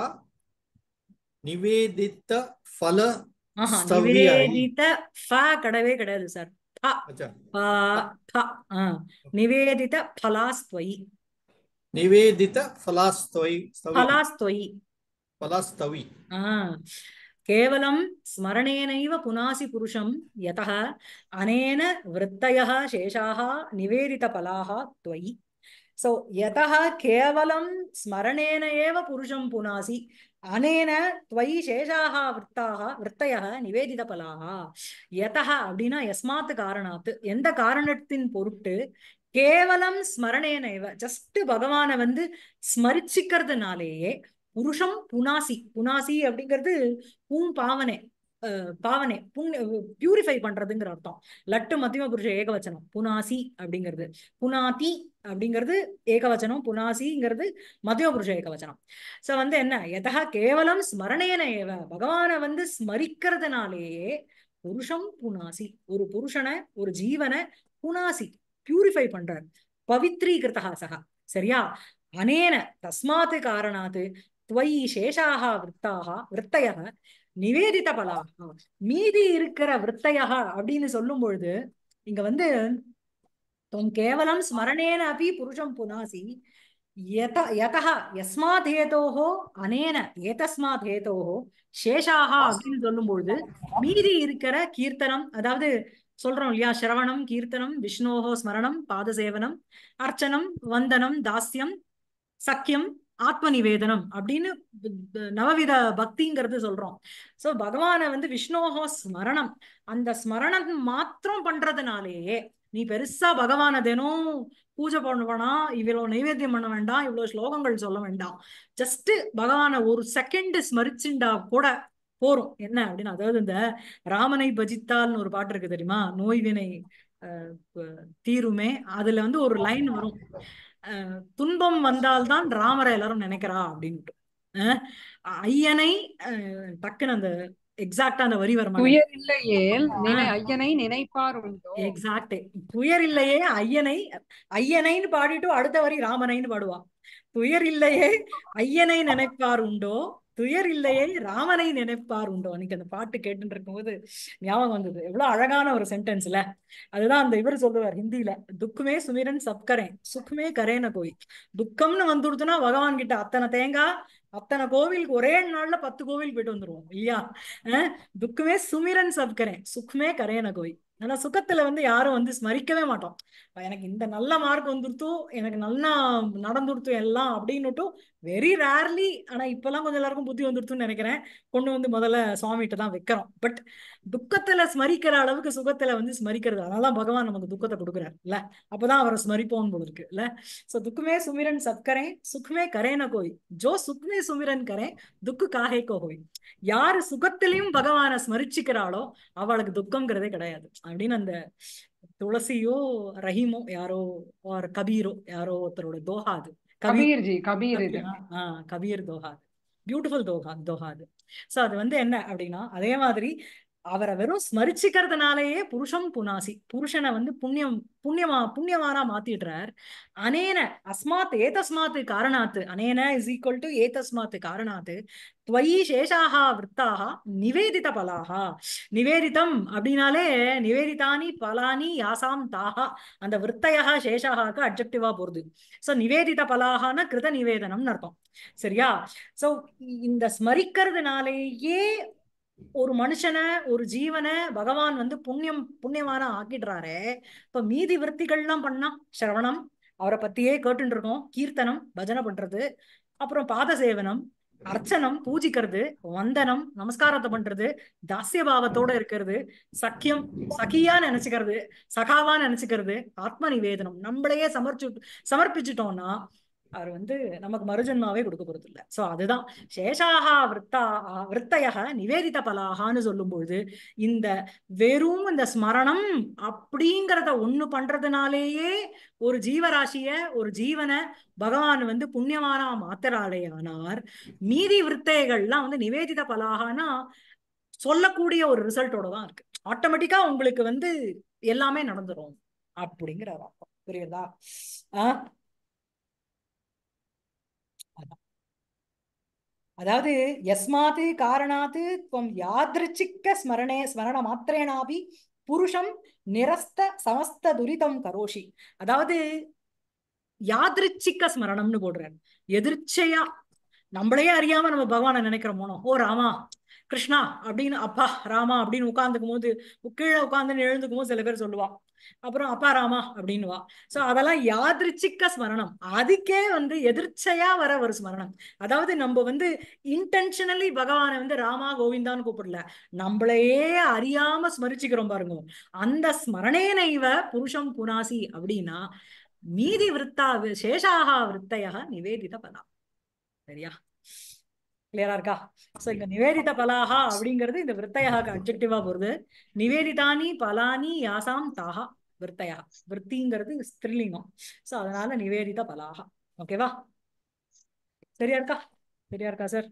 நிவேதித்த ஃபல நிவேதித்த ஃப கிடையவே கிடையாது சார் நிவேதித ஃபலாஸ்துவை நிவேதித ஃபலாஸ்துவை ஃபலாஸ்துவை ஃபலாஸ்தவி కేవలం స్మరణేనైవ పునాసి పురుషం యత అనేన వృత్తయ శేషా నివేదిత ఫలా త్వయి சோ யதா கேவலம் ஸ்மரணேன ஏவ புருஷம் புனாசி அனேன துவை சேஷாக விற்த்தாக விற்த்தய நிவேதித பலாக யதா அப்படின்னா எஸ்மாத்து காரணாத்து எந்த காரணத்தின் பொருட்டு கேவலம் ஸ்மரணேன இவ ஜஸ்ட் பகவான வந்து ஸ்மரிச்சிக்கிறதுனாலேயே புருஷம் புனாசி புனாசி அப்படிங்கிறது பூம் பாவனை பாவனை புண் பியூரிஃபை பண்றதுங்கிற அர்த்தம் லட்டு மத்தியம புருஷ ஏகவச்சனம் புனாசி அப்படிங்கிறது புனாதி அப்படிங்கிறது ஏகவச்சனம் புனாசிங்கிறது மத்திய புருஷ ஏகவச்சனம் சோ வந்து என்ன எதா கேவலம் ஸ்மரணேன ஏவ பகவானை வந்து ஸ்மரிக்கிறதுனாலேயே புருஷம் புனாசி ஒரு புருஷனை ஒரு ஜீவனை புனாசி பியூரிஃபை பண்றார் பவித்ரீகிருத்தா சக சரியா அனேன தஸ்மாத்து காரணாத்து துவயி சேஷாக விற்த்தாக விற்த்தய நிவேதித பலா மீதி இருக்கிற விற்த்தையா அப்படின்னு சொல்லும் பொழுது இங்க வந்து தொம் கேவலம் ஸ்மரணேன அபி புருஷம் புனாசி யத யதா எஸ்மாத் ஹேதோஹோ அனேன ஏதஸ்மாத் ஹேதோஹோ சேஷாகா அப்படின்னு சொல்லும் பொழுது மீதி இருக்கிற கீர்த்தனம் அதாவது சொல்றோம் இல்லையா சிரவணம் கீர்த்தனம் விஷ்ணோஹோ ஸ்மரணம் பாதசேவனம் அர்ச்சனம் வந்தனம் தாஸ்யம் சக்கியம் ஆத்ம நிவேதனம் அப்படின்னு நவவித பக்திங்கிறது சொல்றோம் சோ பகவான வந்து விஷ்ணோஹோ ஸ்மரணம் அந்த ஸ்மரணம் மாத்திரம் பண்றதுனாலேயே நீ பெருசா பகவான தினம் பூஜை பண்ணுவனா இவ்வளவு நைவேத்தியம் பண்ண வேண்டாம் இவ்வளவு ஸ்லோகங்கள் சொல்ல வேண்டாம் ஜஸ்ட் பகவான ஒரு செகண்ட் ஸ்மரிச்சுண்டா கூட போறோம் என்ன அப்படின்னு அதாவது இந்த ராமனை பஜித்தால்னு ஒரு பாட்டு இருக்கு தெரியுமா நோய்வினை தீருமே அதுல வந்து ஒரு லைன் வரும் துன்பம் வந்தால்தான் ராமரை எல்லாரும் நினைக்கிறா அப்படின்ட்டு ஐயனை டக்குன்னு அந்த எக்ஸாக்டா அந்த வரி வரும் துயர் இல்லையே ஐயனை நினைப்பார் எக்ஸாக்ட் துயர் இல்லையே ஐயனை ஐயனைன்னு பாடிட்டு அடுத்த வரி ராமனைன்னு பாடுவான் துயர் இல்லையே ஐயனை நினைப்பார் உண்டோ துயர் இல்லையே ராமனை நினைப்பார் உண்டோ அன்னைக்கு அந்த பாட்டு கேட்டுட்டு இருக்கும்போது ஞாபகம் வந்தது எவ்வளவு அழகான ஒரு சென்டென்ஸ்ல அதுதான் அந்த இவர் சொல்லுவார் ஹிந்தியில துக்குமே சுமிரன் சப்கரேன் சுக்குமே கரேன கோய் துக்கம்னு வந்துடுதுன்னா பகவான் கிட்ட அத்தனை தேங்காய் அத்தனை கோவிலுக்கு ஒரே நாள்ல பத்து கோவில் போயிட்டு வந்துருவோம் இல்லையா துக்குமே சுமிரன் சப்கரேன் சுக்குமே கரேன கோய் ஆனா சுகத்துல வந்து யாரும் வந்து ஸ்மரிக்கவே மாட்டோம் எனக்கு இந்த நல்ல மார்க் வந்துருத்தோ எனக்கு நல்லா நடந்துருத்தோ எல்லாம் அப்படின்னுட்டும் வெரி ரேர்லி ஆனா இப்பெல்லாம் கொஞ்சம் எல்லாருக்கும் புத்தி வந்துடுச்சுன்னு நினைக்கிறேன் கொண்டு வந்து முதல்ல சுவாமிகிட்ட தான் வைக்கிறோம் பட் துக்கத்துல ஸ்மரிக்கிற அளவுக்கு சுகத்துல வந்து ஸ்மரிக்கிறது அதனால பகவான் நமக்கு துக்கத்தை கொடுக்குறாரு இல்ல அப்பதான் அவரை ஸ்மரிப்போம் போல இருக்கு இல்ல சோ துக்குமே சுமிரன் சத்கரேன் சுக்மே கரேன கோய் ஜோ சுக்மே சுமிரன் கரே துக்கு காகை கோய் யாரு சுகத்திலையும் பகவானை ஸ்மரிச்சுக்கிறாளோ அவளுக்கு துக்கம்ங்கிறதே கிடையாது அப்படின்னு அந்த துளசியோ ரஹீமோ யாரோ கபீரோ யாரோ ஒருத்தரோட தோஹா அது கபீர் ஜி கபீர் கபீர் பியூட்டிஃபுல் தோஹா தோஹாது சோ அது வந்து என்ன அப்படின்னா அதே மாதிரி அவரை வெறும் ஸ்மரிச்சுக்கிறதுனாலேயே புருஷம் புனாசி புருஷனை வந்து புண்ணியம் புண்ணியமா புண்ணியவானா மாத்திடுறார் அனேன அஸ்மாத் ஏதஸ்மாத்து காரணாத்து அனேன இஸ் ஈக்குவல் டு ஏதஸ்மாத்து காரணாத்து துவயி சேஷாகா விற்தாக நிவேதித பலாகா நிவேதிதம் அப்படின்னாலே நிவேதிதானி பலானி யாசாம் தாகா அந்த விற்த்தையா சேஷாகாக்கு அப்ஜெக்டிவா போறது சோ நிவேதித பலாகான கிருத நிவேதனம்னு அர்த்தம் சரியா சோ இந்த ஸ்மரிக்கிறதுனாலேயே ஒரு மனுஷனை ஒரு ஜீவனை பகவான் வந்து புண்ணியம் புண்ணியமான ஆக்கிடுறாரு இப்ப மீதி எல்லாம் பண்ணா சிரவணம் அவரை பத்தியே கேட்டுட்டு இருக்கோம் கீர்த்தனம் பஜனை பண்றது அப்புறம் பாத சேவனம் அர்ச்சனம் பூஜிக்கிறது வந்தனம் நமஸ்காரத்தை பண்றது தாசிய பாவத்தோட இருக்கிறது சக்கியம் சகியா நினைச்சுக்கிறது சகாவா நினைச்சுக்கிறது ஆத்ம நிவேதனம் நம்மளையே சமர்ச்சு சமர்ப்பிச்சுட்டோம்னா அவர் வந்து நமக்கு மறுஜன்மாவே கொடுக்க போறது இல்லை ஸோ அதுதான் சேஷாகா விற்த்தா விற்த்தையக நிவேதித பலாகான்னு சொல்லும்போது இந்த வெறும் இந்த ஸ்மரணம் அப்படிங்கிறத ஒண்ணு பண்றதுனாலேயே ஒரு ஜீவராசிய ஒரு ஜீவனை பகவான் வந்து புண்ணியமானா ஆனார் மீதி விற்த்தைகள்லாம் வந்து நிவேதித பலாகனா சொல்லக்கூடிய ஒரு ரிசல்ட்டோட தான் இருக்கு ஆட்டோமேட்டிக்கா உங்களுக்கு வந்து எல்லாமே நடந்துரும் அப்படிங்கிற அர்த்தம் புரியுதா ஆஹ் அதாவது எஸ்மாத்து காரணாத்து துவம் யாதிருச்சிக்க ஸ்மரணே ஸ்மரண மாத்திரேனாபி புருஷம் நிரஸ்த சமஸ்த துரிதம் கரோஷி அதாவது யாதிருச்சிக்க ஸ்மரணம்னு போடுறேன் எதிர்ச்சையா நம்மளையே அறியாம நம்ம பகவானை நினைக்கிறோமோனோ ஓ ராமா கிருஷ்ணா அப்படின்னு அப்பா ராமா அப்படின்னு உட்காந்துக்கும் போது கீழே உட்காந்து எழுந்துக்கும் போது சில பேர் சொல்லுவா அப்புறம் அப்பா ராமா வா சோ அதெல்லாம் யாதிருச்சிக்க ஸ்மரணம் அதுக்கே வந்து எதிர்ச்சையா வர ஒரு ஸ்மரணம் அதாவது நம்ம வந்து இன்டென்ஷனலி பகவானை வந்து ராமா கோவிந்தான்னு கூப்பிடல நம்மளையே அறியாம ஸ்மரிச்சுக்கிறோம் பாருங்க அந்த ஸ்மரணே நைவ புருஷம் புனாசி அப்படின்னா மீதி விற்த்தா சேஷாகா விற்த்தையா நிவேதித பதா சரியா கிளியரா இருக்கா சோ இங்க நிவேதித பலாகா அப்படிங்கிறது இந்த விற்பயகாக்கு அப்செக்டிவா போறது நிவேதிதானி பலானி யாசாம் தாகா விற்பயா விற்பிங்கிறது ஸ்திரீலிங்கம் சோ அதனால நிவேதித பலாகா ஓகேவா சரியா இருக்கா சரியா இருக்கா சார்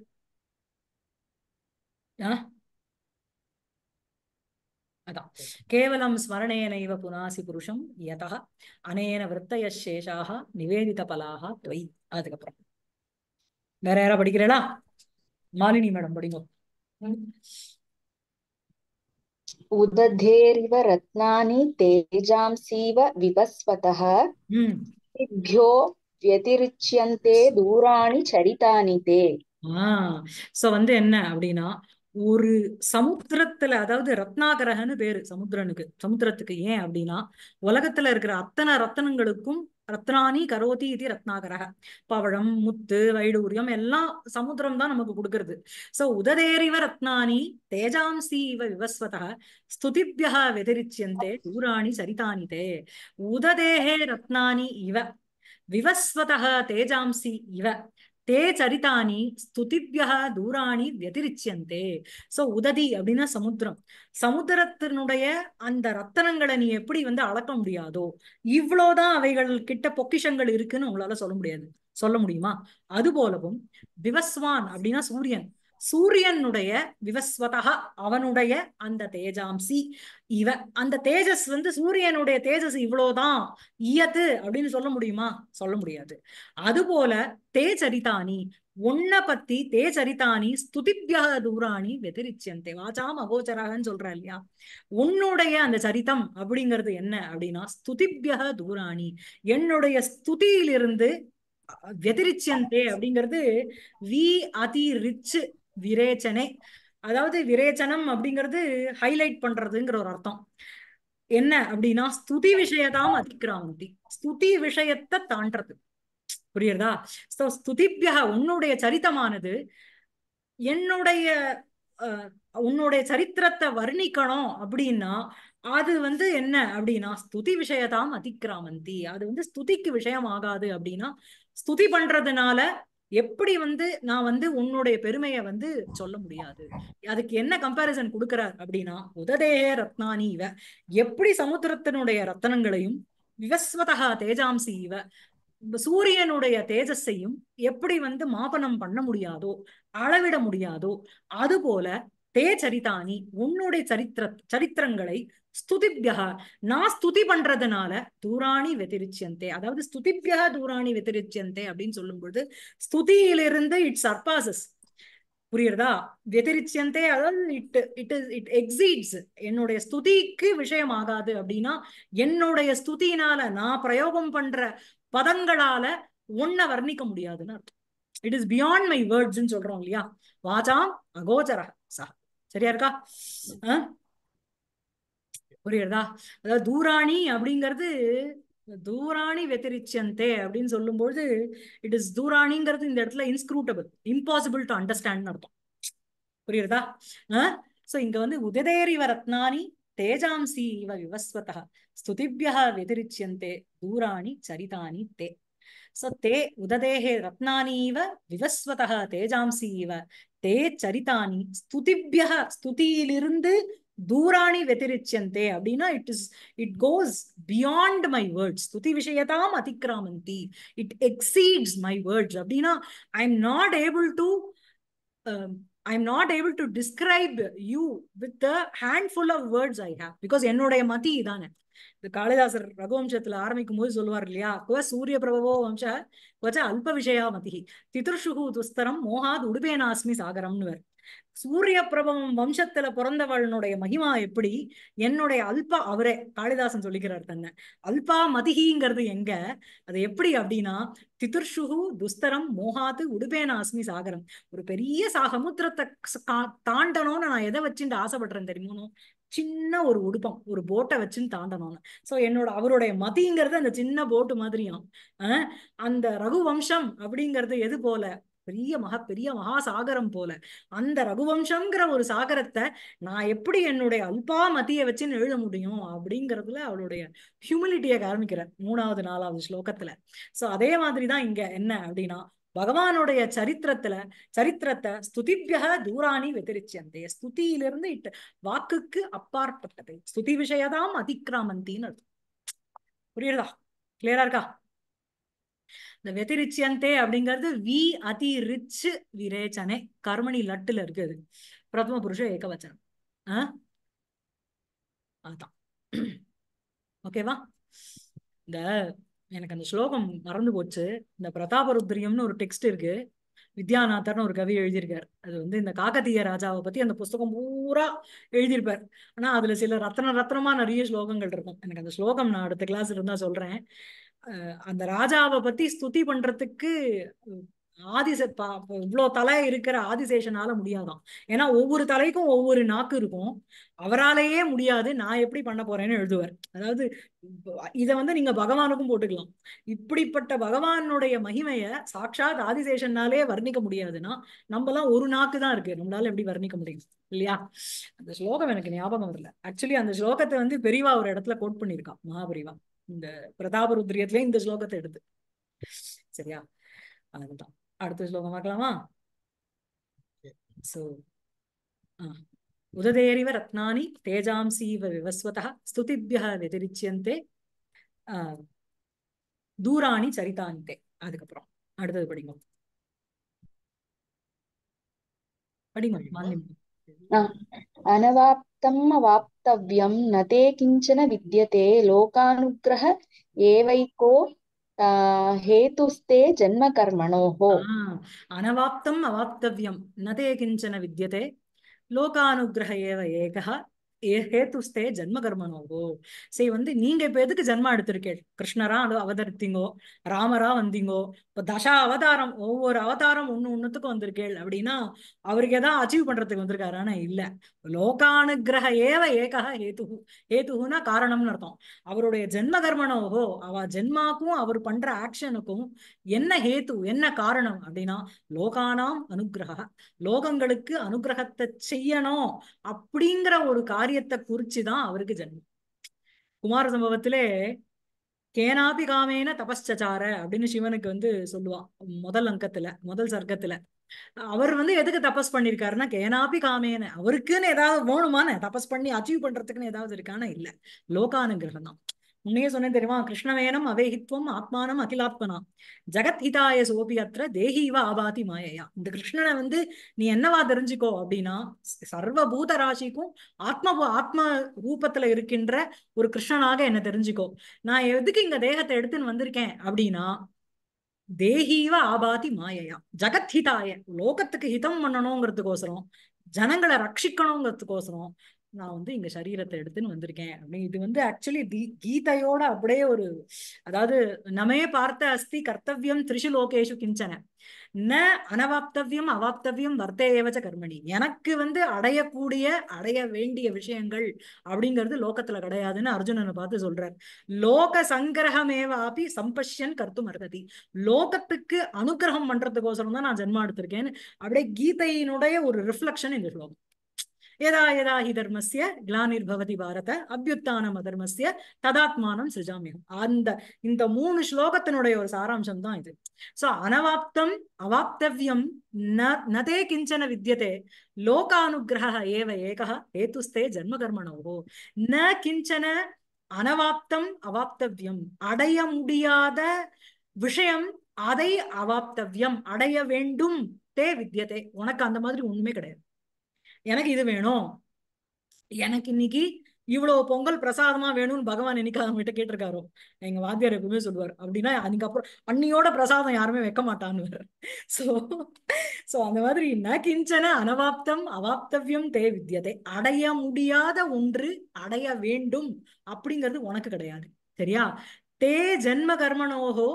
கேவலம் ஸ்மரணேனைவ புனாசி புருஷம் யதா அனேன விற்பய நிவேதித பலாக துவை அதுக்கப்புறம் வேற யாரா படிக்கிறேனா மாலினி மேடம் படிங்க உததேரிவ ரத்னானி தேஜாம்சீவ விவஸ்வதः சித்தியோ व्यतिरिच्यन्ते தூராணி சரிதானி தே ஆ சோ வந்து என்ன அப்படின்னா ஒரு சமுத்திரத்துல அதாவது ரத்னாகரகன்னு பேரு சமுத்திரனுக்கு சமுத்திரத்துக்கு ஏன் அப்படின்னா உலகத்துல இருக்கிற அத்தனை ரத்தனங்களுக்கும் ரத்னானி கரோதி இது ரத்னாகரக பவழம் முத்து வைடூரியம் எல்லாம் சமுத்திரம் தான் நமக்கு கொடுக்கறது சோ உததேரிவ ரத்னானி தேஜாம்சி இவ விவஸ்வத ஸ்துதிபியா வெதிரிச்சியந்தே தூராணி சரிதானிதே உததேகே ரத்னானி இவ விவஸ்வத தேஜாம்சி இவ தே சரிதானி ஸ்துதிபியா தூராணி வெதிரிச்சியந்தே சோ உததி அப்படின்னா சமுத்திரம் சமுத்திரத்தினுடைய அந்த ரத்தனங்களை நீ எப்படி வந்து அளக்க முடியாதோ இவ்வளவுதான் அவைகள் கிட்ட பொக்கிஷங்கள் இருக்குன்னு உங்களால சொல்ல முடியாது சொல்ல முடியுமா அது போலவும் விவஸ்வான் அப்படின்னா சூரியன் சூரியனுடைய விவஸ்வதா அவனுடைய அந்த தேஜாம்சி இவ அந்த தேஜஸ் வந்து சூரியனுடைய தேஜஸ் இவ்வளவுதான் இயது அப்படின்னு சொல்ல முடியுமா சொல்ல முடியாது அதுபோல தேஜரிதானி ஒன்ன பத்தி தேஜரிதானி ஸ்துதித்யா தூராணி வெதிரிச்சந்தே வாச்சாம் அகோச்சராகன்னு சொல்ற இல்லையா உன்னுடைய அந்த சரித்தம் அப்படிங்கிறது என்ன அப்படின்னா ஸ்துதிப்யக தூராணி என்னுடைய ஸ்துதியிலிருந்து வெதிரிச்சந்தே அப்படிங்கிறது வி அதி ரிச்சு விரேச்சனே அதாவது விரேச்சனம் அப்படிங்கிறது ஹைலைட் பண்றதுங்கிற ஒரு அர்த்தம் என்ன அப்படின்னா ஸ்துதி விஷயதாம் அதிக்ராந்தி ஸ்துதி விஷயத்தை தாண்டது புரியுறதா சோ ஸ்துதிப்பியா உன்னுடைய சரித்தமானது என்னுடைய உன்னுடைய சரித்திரத்தை வர்ணிக்கணும் அப்படின்னா அது வந்து என்ன அப்படின்னா ஸ்துதி விஷயதாம் அதிக்கிராமந்தி அது வந்து ஸ்துதிக்கு விஷயம் ஆகாது அப்படின்னா ஸ்துதி பண்றதுனால எப்படி வந்து நான் வந்து உன்னுடைய பெருமையை வந்து சொல்ல முடியாது அதுக்கு என்ன கம்பாரிசன் கொடுக்கிறார் அப்படின்னா உததேய ரத்னானி இவ எப்படி சமுத்திரத்தினுடைய ரத்தனங்களையும் விவஸ்வதகா தேஜாம்சி இவ சூரியனுடைய தேஜஸையும் எப்படி வந்து மாபனம் பண்ண முடியாதோ அளவிட முடியாதோ அதுபோல தே சரிதானி உன்னுடைய சரித்திர சரித்திரங்களை ஸ்துதிப்யா நான் ஸ்துதி பண்றதுனால தூராணி வெதிரிச்சந்தே அதாவது ஸ்துதிப்யா தூராணி வெதிரிச்சந்தே அப்படின்னு சொல்லும் பொழுது ஸ்துதியிலிருந்து இட் சர்பாசஸ் புரியுறதா வெதிரிச்சந்தே அதாவது it it is it exceeds என்னுடைய ஸ்துதிக்கு விஷயம் ஆகாது அப்படின்னா என்னுடைய ஸ்துதினால நான் பிரயோகம் பண்ற பதங்களால ஒன்ன வர்ணிக்க முடியாதுன்னு அர்த்தம் it is beyond my words சொல்றோம் இல்லையா வாஜாம் அகோச்சர சரியா இருக்கா புரியுறதா அதாவது தூராணி அப்படிங்கிறது தூராணி வெத்திரிச்சந்தே அப்படின்னு சொல்லும்போது இட் இஸ் தூராணிங்கிறது இந்த இடத்துல இன்ஸ்க்ரூட்டபிள் இம்பாசிபிள் டு அண்டர்ஸ்டாண்ட் அர்த்தம் புரியுறதா சோ இங்க வந்து உததேரி ரத்னானி தேஜாம்சி இவ விவஸ்வத ஸ்துதிபியா வெதிரிச்சியந்தே தூராணி சரிதானி தே சோ தே உததேகே ரத்னானி இவ விவஸ்வத தேஜாம்சி இவ தே சரிதானி ஸ்துதிபியா ஸ்துதியிலிருந்து தூராணி வெத்திரிச்சந்தே அப்படின்னா it is it goes beyond my words துதி விஷயத்தாம் அதிகிராமந்தி இட் எக்ஸீட்ஸ் மை வேர்ட்ஸ் அப்படின்னா I not able to I am not able to describe you with a handful of words I have because என்னுடைய மதி இதானே இது காளிதாசர் ரகுவம்சத்துல ஆரம்பிக்கும் போது சொல்லுவார் இல்லையா குவ சூரிய பிரபவோ வம்ச குவச்ச அல்ப விஷயா மதி திதிர்ஷுகு துஸ்தரம் மோகாத் உடுபேனாஸ்மி சாகரம்னு சூரிய பிரபவம் வம்சத்துல பிறந்தவளனுடைய மகிமா எப்படி என்னுடைய அல்பா அவரே காளிதாசன் சொல்லிக்கிறார் தன்னை அல்பா மதிகிங்கிறது எங்க அது எப்படி அப்படின்னா திதுர்ஷுகு துஸ்தரம் மோகாத்து உடுபேன அஸ்மி சாகரம் ஒரு பெரிய சாகமுத்திரத்தை தாண்டணும்னு நான் எதை வச்சுட்டு ஆசைப்படுறேன் தெரியுமோ சின்ன ஒரு உடுப்பம் ஒரு போட்டை வச்சுன்னு தாண்டணும்னு சோ என்னோட அவருடைய மதிங்கிறது அந்த சின்ன போட்டு மாதிரியும் அந்த ரகு வம்சம் அப்படிங்கிறது எது போல பெரிய மகா பெரிய மகாசாகரம் போல அந்த ரகுவம்சம்ங்கிற ஒரு சாகரத்தை நான் எப்படி என்னுடைய அல்பா மதியை வச்சு எழுத முடியும் அப்படிங்கிறதுல அவளுடைய ஹியூமிலிட்டியை காமிக்கிறார் மூணாவது நாலாவது ஸ்லோகத்துல சோ அதே மாதிரிதான் இங்க என்ன அப்படின்னா பகவானுடைய சரித்திரத்துல சரித்திரத்தை ஸ்துதிபியக தூராணி அந்த ஸ்துதியிலிருந்து இட்டு வாக்குக்கு அப்பாற்பட்டது ஸ்துதி விஷயதாம் அதிக்ராமந்தின்னு அர்த்தம் புரியுறதா கிளியரா இருக்கா இந்த வெதிரிச்சியந்தே அப்படிங்கிறது வி அதி ரிச்சு விரேச்சனை கர்மணி லட்டுல இருக்குது பிரதம புருஷ ஏகவச்சனம் ஆஹ் அதான் ஓகேவா இந்த எனக்கு அந்த ஸ்லோகம் மறந்து போச்சு இந்த பிரதாபருத்ரியம்னு ஒரு டெக்ஸ்ட் இருக்கு வித்யாநாதர்னு ஒரு கவி எழுதியிருக்கார் அது வந்து இந்த காக்கத்தீய ராஜாவை பத்தி அந்த புஸ்தகம் பூரா எழுதியிருப்பார் ஆனா அதுல சில ரத்ன ரத்னமா நிறைய ஸ்லோகங்கள் இருக்கும் எனக்கு அந்த ஸ்லோகம் நான் அடுத்த கிளாஸ் இருந்தா சொல்றேன் அந்த ராஜாவை பத்தி ஸ்துதி பண்றதுக்கு ஆதிச இவ்வளோ தலை இருக்கிற ஆதிசேஷனால முடியாதான் ஏன்னா ஒவ்வொரு தலைக்கும் ஒவ்வொரு நாக்கு இருக்கும் அவராலேயே முடியாது நான் எப்படி பண்ண போறேன்னு எழுதுவார் அதாவது இதை வந்து நீங்க பகவானுக்கும் போட்டுக்கலாம் இப்படிப்பட்ட பகவானுடைய மகிமைய சாட்சாத் ஆதிசேஷனாலே வர்ணிக்க முடியாதுன்னா நம்மலாம் ஒரு நாக்கு தான் இருக்கு நம்மளால எப்படி வர்ணிக்க முடியும் இல்லையா அந்த ஸ்லோகம் எனக்கு ஞாபகம் வரல ஆக்சுவலி அந்த ஸ்லோகத்தை வந்து பெரியவா ஒரு இடத்துல கோட் பண்ணியிருக்கான் மகாபெரிவா இந்த பிரதாப ருத்ரியத்துல இந்த ஸ்லோகத்தை எடுத்து சரியா அதுதான் அடுத்த ஸ்லோகம் பார்க்கலாமா சோ உததேரிவ ரத்னானி தேஜாம்சீவ விவஸ்வதா ஸ்துதிபிய வெதிரிச்சியந்தே தூராணி சரிதானித்தே அதுக்கப்புறம் அடுத்தது படிங்க படிங்க अनवाप्तम् अवाप्तव्यं किंचन ते किञ्चन विद्यते लोकानुग्रह एवैको हेतुस्ते जन्मकर्मणोः अनवाप्तम् अवाप्तव्यं न किंचन किञ्चन विद्यते लोकानुग्रह एव एकः ஹேத்துஸ்தே ஜென்ம சரி வந்து நீங்க இப்ப எதுக்கு ஜென்மா எடுத்திருக்கேன் கிருஷ்ணரா அது அவதரித்தீங்கோ ராமரா வந்தீங்கோ இப்ப தசா அவதாரம் ஒவ்வொரு அவதாரம் ஒண்ணு ஒண்ணுத்துக்கும் வந்திருக்கேள் அப்படின்னா அவருக்கு அச்சீவ் பண்றதுக்கு வந்திருக்காரானா இல்ல லோகானுகிரக ஏவ ஏகா ஹேத்து ஹேத்துனா காரணம்னு அர்த்தம் அவருடைய ஜென்ம அவ ஜென்மாக்கும் அவர் பண்ற ஆக்ஷனுக்கும் என்ன ஹேத்து என்ன காரணம் அப்படின்னா லோகானாம் அனுகிரக லோகங்களுக்கு அனுகிரகத்தை செய்யணும் அப்படிங்கிற ஒரு காரியம் காரியத்தை குறிச்சுதான் அவருக்கு ஜென்மம் குமார சம்பவத்திலே கேனாபி காமேன தபஸ்சச்சார அப்படின்னு சிவனுக்கு வந்து சொல்லுவான் முதல் அங்கத்துல முதல் சர்க்கத்துல அவர் வந்து எதுக்கு தபஸ் பண்ணிருக்காருன்னா கேனாபி காமேன அவருக்குன்னு ஏதாவது போகணுமான தபஸ் பண்ணி அச்சீவ் பண்றதுக்குன்னு ஏதாவது இருக்கானா இல்ல லோகானுகிரகம் தான் உன்னையே சொன்னேன் தெரியுமா கிருஷ்ணவேனம் அவேகித்வம் ஆத்மானம் அகிலாத்மனா ஜகத் ஹிதாய சோபி அத்திர தேஹிவா ஆபாதி மாயையா இந்த கிருஷ்ணனை வந்து நீ என்னவா தெரிஞ்சுக்கோ அப்படின்னா சர்வ பூத ராசிக்கும் ஆத்ம ஆத்ம ரூபத்துல இருக்கின்ற ஒரு கிருஷ்ணனாக என்ன தெரிஞ்சுக்கோ நான் எதுக்கு இங்க தேகத்தை எடுத்துன்னு வந்திருக்கேன் அப்படின்னா தேஹீவ ஆபாதி மாயையா ஜகத் ஹிதாய லோகத்துக்கு ஹிதம் பண்ணணுங்கிறதுக்கோசரம் ஜனங்களை ரட்சிக்கணுங்கிறதுக்கோசரம் நான் வந்து இங்க சரீரத்தை எடுத்துன்னு வந்திருக்கேன் அப்படின்னு இது வந்து ஆக்சுவலி கீதையோட அப்படியே ஒரு அதாவது நமே பார்த்த அஸ்தி கர்த்தவியம் திரிஷு லோகேஷு கிஞ்சன ந அனவாப்தவியம் அவாப்தவியம் வர்த்தேவச்ச கர்மணி எனக்கு வந்து அடையக்கூடிய அடைய வேண்டிய விஷயங்கள் அப்படிங்கிறது லோகத்துல கிடையாதுன்னு அர்ஜுனனை பார்த்து சொல்றார் லோக சங்கிரகமேவாபி சம்பஷ்யன் கருத்து அர்த்ததி லோகத்துக்கு அனுகிரகம் பண்றதுக்கோசரம் தான் நான் ஜென்மா எடுத்திருக்கேன்னு அப்படியே கீதையினுடைய ஒரு ரிஃப்ளக்ஷன் இந்த ஸ்லோகம் यदा यदा हि தர்மஸ்ய கிளானிர்பவதி பாரத அபியுத்தானம் அதர்மஸ்ய ததாத்மானம் சிருஜாமிகம் அந்த இந்த மூணு ஸ்லோகத்தினுடைய ஒரு சாராம்சம் தான் இது சோ அனவாப்தம் அவாப்தவியம் ந நதே கிஞ்சன வித்தியதே லோகானுகிரக ஏவ ஏகா ஹேத்துஸ்தே ஜன்மகர்மணோ ந கிஞ்சன அனவாப்தம் அவாப்தவியம் அடைய முடியாத விஷயம் அதை அவாப்தவியம் அடைய வேண்டும் தே வித்தியதே உனக்கு அந்த மாதிரி ஒண்ணுமே கிடையாது எனக்கு இது வேணும் எனக்கு இன்னைக்கு இவ்வளவு பொங்கல் பிரசாதமா வேணும்னு பகவான் இன்னைக்கு அவங்க கிட்ட கேட்டிருக்காரோ எங்க வாத்தியார் எப்பவுமே சொல்லுவார் அப்படின்னா அதுக்கப்புறம் அன்னியோட பிரசாதம் யாருமே வைக்க மாட்டான்னு சோ சோ அந்த மாதிரி ந கிஞ்சன அனவாப்தம் அவாப்தவியம் தே வித்தியதை அடைய முடியாத ஒன்று அடைய வேண்டும் அப்படிங்கிறது உனக்கு கிடையாது சரியா தே ஜென்ம கர்மனோகோ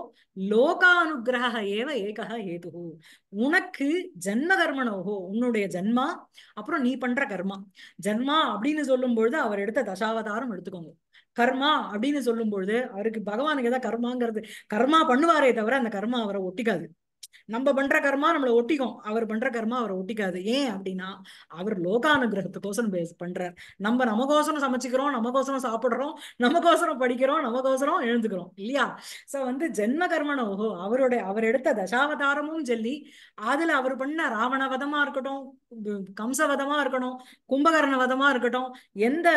லோகானுகிரக ஏவ ஏகா ஏது உனக்கு ஜென்ம கர்மனோகோ உன்னுடைய ஜென்மா அப்புறம் நீ பண்ற கர்மா ஜென்மா அப்படின்னு சொல்லும் பொழுது அவர் எடுத்த தசாவதாரம் எடுத்துக்கோங்க கர்மா அப்படின்னு சொல்லும் பொழுது அவருக்கு பகவானுக்கு ஏதாவது கர்மாங்கிறது கர்மா பண்ணுவாரே தவிர அந்த கர்மா அவரை ஒட்டிக்காது நம்ம பண்ற கர்மா நம்மளை ஒட்டிக்கும் அவர் பண்ற கர்மா அவரை ஒட்டிக்காது ஏன் அப்படின்னா அவர் லோகானுகிரகத்துக்கோசரம் பேச பண்றார் நம்ம நமக்கோசரம் சமைச்சுக்கிறோம் நமக்கோசரம் சாப்பிடுறோம் நமக்கோசரம் படிக்கிறோம் நமக்கோசரம் எழுந்துக்கிறோம் இல்லையா சோ வந்து ஜென்ம ஓஹோ அவருடைய அவர் எடுத்த தசாவதாரமும் சொல்லி அதுல அவர் பண்ண ராவணவதமா இருக்கட்டும் கம்சவதமா இருக்கட்டும் கும்பகரண வதமா இருக்கட்டும் எந்த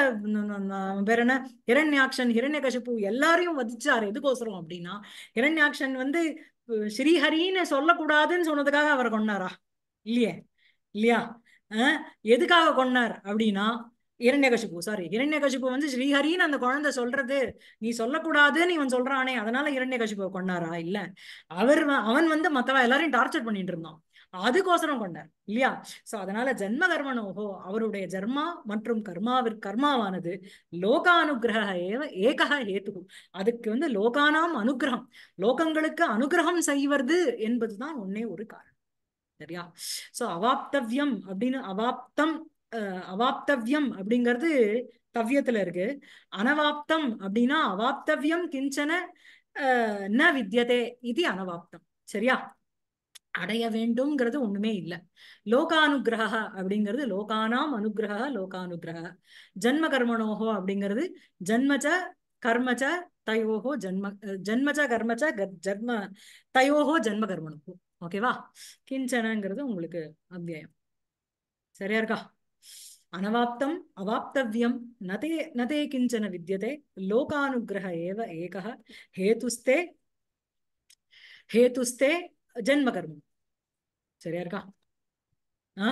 பேர் என்ன இரண்யாக்ஷன் இரண்யகசிப்பு எல்லாரையும் வதிச்சார் எதுக்கோசரம் அப்படின்னா இரண்யாக்ஷன் வந்து ஸ்ரீஹரின்னு சொல்லக்கூடாதுன்னு சொன்னதுக்காக அவர் கொண்டாரா இல்லையே இல்லையா எதுக்காக கொண்டார் அப்படின்னா இரண்யகசிப்பு சாரி இரண்யகசிப்பு வந்து ஸ்ரீஹரின்னு அந்த குழந்தை சொல்றது நீ சொல்லக்கூடாதுன்னு இவன் சொல்றானே அதனால இரண்யகசிப்பு கொண்டாரா இல்ல அவர் அவன் வந்து மத்தவ எல்லாரையும் டார்ச்சர் பண்ணிட்டு இருந்தான் அதுக்கோசரம் கொண்டார் இல்லையா சோ அதனால ஜென்ம கர்மனோகோ அவருடைய ஜர்மா மற்றும் கர்மாவிற்கு கர்மாவானது லோகானுகிரக ஏவ ஏகா ஏத்து அதுக்கு வந்து லோகானாம் அனுகிரகம் லோகங்களுக்கு அனுகிரகம் செய்வது என்பதுதான் ஒன்னே ஒரு காரணம் சரியா சோ அவாப்தவ்யம் அப்படின்னு அவாப்தம் அவாப்தவ்யம் அப்படிங்கிறது தவ்யத்துல இருக்கு அனவாப்தம் அப்படின்னா அவாப்தவ்யம் கிஞ்சன ந வித்தியதே இது அனவாப்தம் சரியா அடைய வேண்டும்ங்கிறது ஒண்ணுமே இல்லை லோகானுகிரக அப்படிங்கிறது லோகானாம் அனுகிரக லோகானுகிரக ஜன்ம கர்மனோகோ அப்படிங்கிறது ஜன்மச்ச கர்மச்ச தயோகோ ஜன்ம ஜன்மச்ச கர்மச்ச ஜன்ம தயோகோ ஜன்ம கர்மணோகோ ஓகேவா கிஞ்சனங்கிறது உங்களுக்கு அத்தியாயம் சரியா இருக்கா அனவாப்தம் அவாப்தவியம் நதே நதே கிஞ்சன வித்தியதே லோகானுகிரக ஏவ ஏக ஹேதுஸ்தே ஹேதுஸ்தே ஜன்ம கர்மம் சரியா இருக்கா ஆ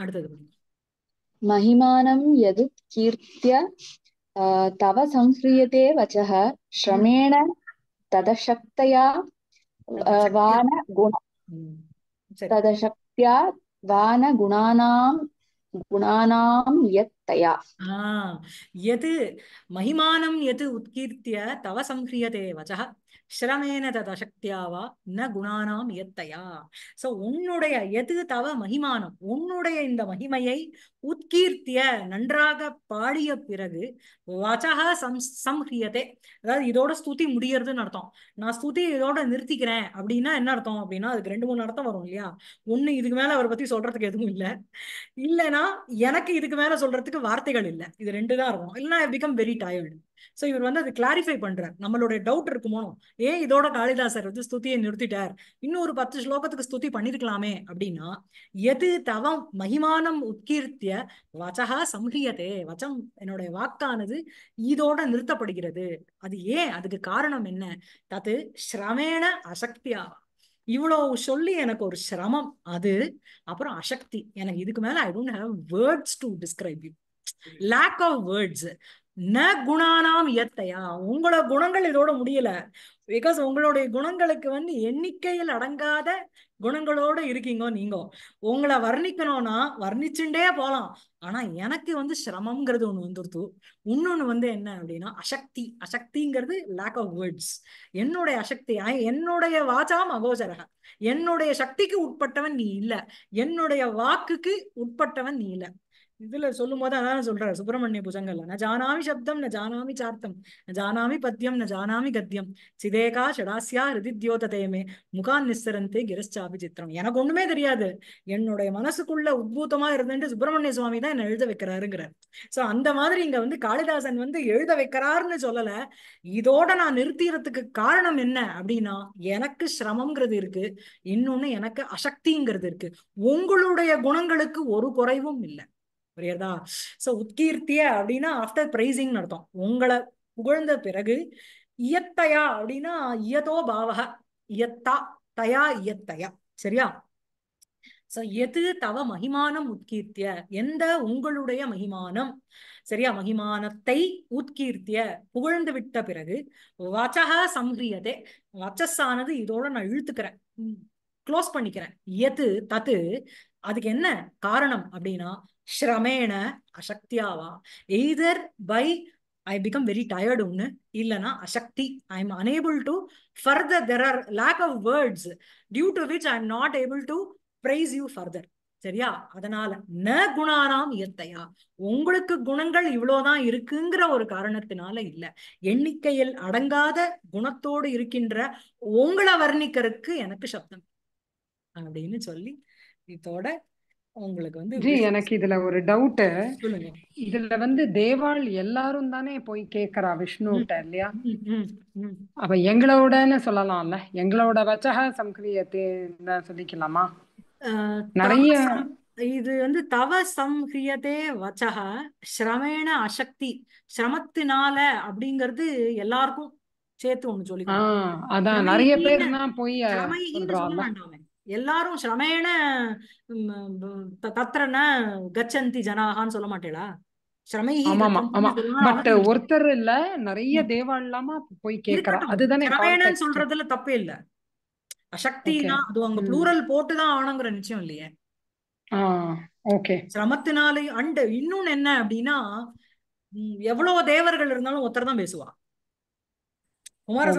அடுத்தது மகிமானம் எது கீர்த்திய தவ சம்ஸ்ரியதே வச்சக ஸ்ரமேண ததசக்தயா வான குண ததசக்தியா வான குணானாம் குணானாம் யத் தயா மகிமானம் யத் உத்கீர்த்திய தவ சம்ஹ்ரியதே ஸ்ரமேன ததசக்தியாவா ந குணானாம் எத்தையா சோ உன்னுடைய எது தவ மகிமானம் உன்னுடைய இந்த மகிமையை உத்கீர்த்திய நன்றாக பாடிய பிறகு வச்சகா சம் சம்ஹியத்தை அதாவது இதோட ஸ்துதி முடியறதுன்னு அர்த்தம் நான் ஸ்துதி இதோட நிறுத்திக்கிறேன் அப்படின்னா என்ன அர்த்தம் அப்படின்னா அதுக்கு ரெண்டு மூணு அர்த்தம் வரும் இல்லையா ஒண்ணு இதுக்கு மேல அவரை பத்தி சொல்றதுக்கு எதுவும் இல்லை இல்லைன்னா எனக்கு இதுக்கு மேல சொல்றதுக்கு வார்த்தைகள் இல்லை இது ரெண்டு தான் இருக்கும் இல்லைன்னா பிகம் வெரி டயர்டு சோ இவர் வந்து அதை கிளாரிஃபை பண்றார் நம்மளுடைய டவுட் இருக்குமோ ஏன் இதோட காளிதாசர் வந்து ஸ்துதியை நிறுத்திட்டார் இன்னும் ஒரு பத்து ஸ்லோகத்துக்கு ஸ்துதி பண்ணிருக்கலாமே அப்படின்னா எது தவம் மகிமானம் உட்கீர்த்திய வச்சகா சம்ஹியதே வச்சம் என்னுடைய வாக்கானது இதோட நிறுத்தப்படுகிறது அது ஏன் அதுக்கு காரணம் என்ன தத்து ஸ்ரமேண அசக்தியா இவ்வளவு சொல்லி எனக்கு ஒரு சிரமம் அது அப்புறம் அசக்தி எனக்கு இதுக்கு மேல I don't have words to describe you lack of words ந குணானாம் இயத்தையா உங்களோட குணங்கள் இதோட முடியல பிகாஸ் உங்களுடைய குணங்களுக்கு வந்து எண்ணிக்கையில் அடங்காத குணங்களோட இருக்கீங்க நீங்க உங்களை வர்ணிக்கணும்னா வர்ணிச்சுட்டே போகலாம் ஆனா எனக்கு வந்து சிரமம்ங்கிறது ஒண்ணு வந்துருது இன்னொன்னு வந்து என்ன அப்படின்னா அசக்தி அசக்திங்கிறது லேக் ஆஃப் வேர்ட்ஸ் என்னுடைய அசக்தி என்னுடைய வாச்சாம் அகோசரக என்னுடைய சக்திக்கு உட்பட்டவன் நீ இல்ல என்னுடைய வாக்குக்கு உட்பட்டவன் நீ இல்லை இதுல சொல்லும் போது அதான் சொல்றாரு சுப்பிரமணிய புஜங்கல்ல நான் ஜானாமி சப்தம் ந ஜானாமி சார்த்தம் ந ஜானாமி பத்தியம் ந ஜானாமி கத்தியம் சிதேகா ஷடாசியா ஹிருதித்யோததயமே முகான் நிஸ்தரந்தே கிரஸ்டாபி சித்திரம் எனக்கு ஒண்ணுமே தெரியாது என்னுடைய மனசுக்குள்ள உத்பூத்தமா இருந்துட்டு சுப்பிரமணிய சுவாமி தான் என்ன எழுத வைக்கிறாருங்கிறார் சோ அந்த மாதிரி இங்க வந்து காளிதாசன் வந்து எழுத வைக்கிறாருன்னு சொல்லல இதோட நான் நிறுத்திறதுக்கு காரணம் என்ன அப்படின்னா எனக்கு சிரமங்கிறது இருக்கு இன்னொன்னு எனக்கு அசக்திங்கிறது இருக்கு உங்களுடைய குணங்களுக்கு ஒரு குறைவும் இல்லை புரியுறதா ஸோ உத்கீர்த்திய அப்படின்னா ஆஃப்டர் பிரைசிங் நடத்தும் உங்களை புகழ்ந்த பிறகு இயத்தையா அப்படின்னா இயதோ பாவக இயத்தா தயா இயத்தையா சரியா சோ எது தவ மகிமானம் உத்கீர்த்திய எந்த உங்களுடைய மகிமானம் சரியா மகிமானத்தை உத்கீர்த்திய புகழ்ந்து விட்ட பிறகு வச்சகா சம்ஹ்ரியதே வச்சஸானது இதோட நான் இழுத்துக்கிறேன் க்ளோஸ் பண்ணிக்கிறேன் எது தத்து அதுக்கு என்ன காரணம் அப்படின்னா ஸ்ரமேண அசக்தியாவா either by I become very tired ஒன்று இல்லைனா அசக்தி I am unable to further there are lack of words due to which I am not able to praise you further சரியா அதனால ந குணானாம் இயத்தையா உங்களுக்கு குணங்கள் இவ்வளவுதான் இருக்குங்கிற ஒரு காரணத்தினால இல்ல எண்ணிக்கையில் அடங்காத குணத்தோடு இருக்கின்ற உங்களை வர்ணிக்கிறதுக்கு எனக்கு சப்தம் அப்படின்னு சொல்லி இதோட உங்களுக்கு வந்து ஜி எனக்கு இதுல ஒரு டவுட் இதுல வந்து தேவாள் எல்லாரும் தானே போய் கேக்குறா விஷ்ணு இல்லையா அப்ப எங்களோடன்னு சொல்லலாம்ல எங்களோட வச்சக சம்கிரியத்தை சொல்லிக்கலாமா நிறைய இது வந்து தவ சம்ஹியதே வச்சக ஸ்ரமேண அசக்தி சிரமத்தினால அப்படிங்கிறது எல்லாருக்கும் சேர்த்து ஒண்ணு சொல்லி அதான் நிறைய பேர் தான் போய் சொல்றாங்க எல்லாரும் சிரமேண தத்திரன கச்சந்தி ஜனாகான்னு சொல்ல மாட்டேளா பட் ஒருத்தர் இல்ல நிறைய தேவா இல்லாம போய் கேக்குறா சொல்றதுல தப்பே இல்ல அசக்தினா அது அவங்க ப்ளூரல் போட்டுதான் ஆனங்கிற நிச்சயம் இல்லையே ஓகே சிரமத்தினாலே அண்டு இன்னொன்னு என்ன அப்படின்னா எவ்வளவு தேவர்கள் இருந்தாலும் ஒருத்தர் தான் பேசுவா குமார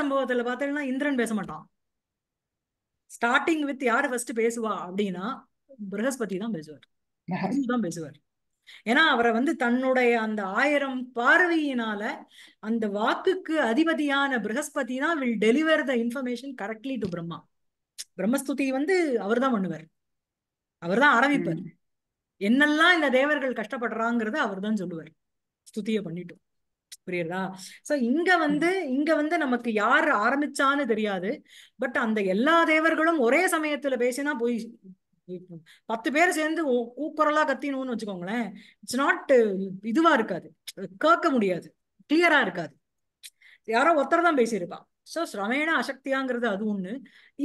சம்பவத்துல பாத்தீங்கன்னா இந்திரன் பேச மாட்டான் ஸ்டார்டிங் வித் யாரு ஃபர்ஸ்ட் பேசுவா அப்படின்னா பிரகஸ்பதி தான் பேசுவார் தான் பேசுவார் ஏன்னா அவரை வந்து தன்னுடைய அந்த ஆயிரம் பார்வையினால அந்த வாக்குக்கு அதிபதியான பிரகஸ்பதி தான் will deliver the information correctly to Brahma பிரம்மஸ்துதி வந்து அவர் தான் பண்ணுவார் அவர் தான் ஆரம்பிப்பார் என்னெல்லாம் இந்த தேவர்கள் கஷ்டப்படுறாங்கிறத அவர் தான் சொல்லுவார் ஸ்துதியை பண்ணிட்டோம் புரியுறதா சோ இங்க வந்து இங்க வந்து நமக்கு யார் ஆரம்பிச்சான்னு தெரியாது பட் அந்த எல்லா தேவர்களும் ஒரே சமயத்துல பேசினா போய் பத்து பேர் சேர்ந்து கூக்குரலா கத்தினு வச்சுக்கோங்களேன் இட்ஸ் நாட் இதுவா இருக்காது கேட்க முடியாது கிளியரா இருக்காது யாரோ ஒருத்தர் தான் பேசியிருப்பா சோ ஸ்ரமேண அசக்தியாங்கிறது அது ஒண்ணு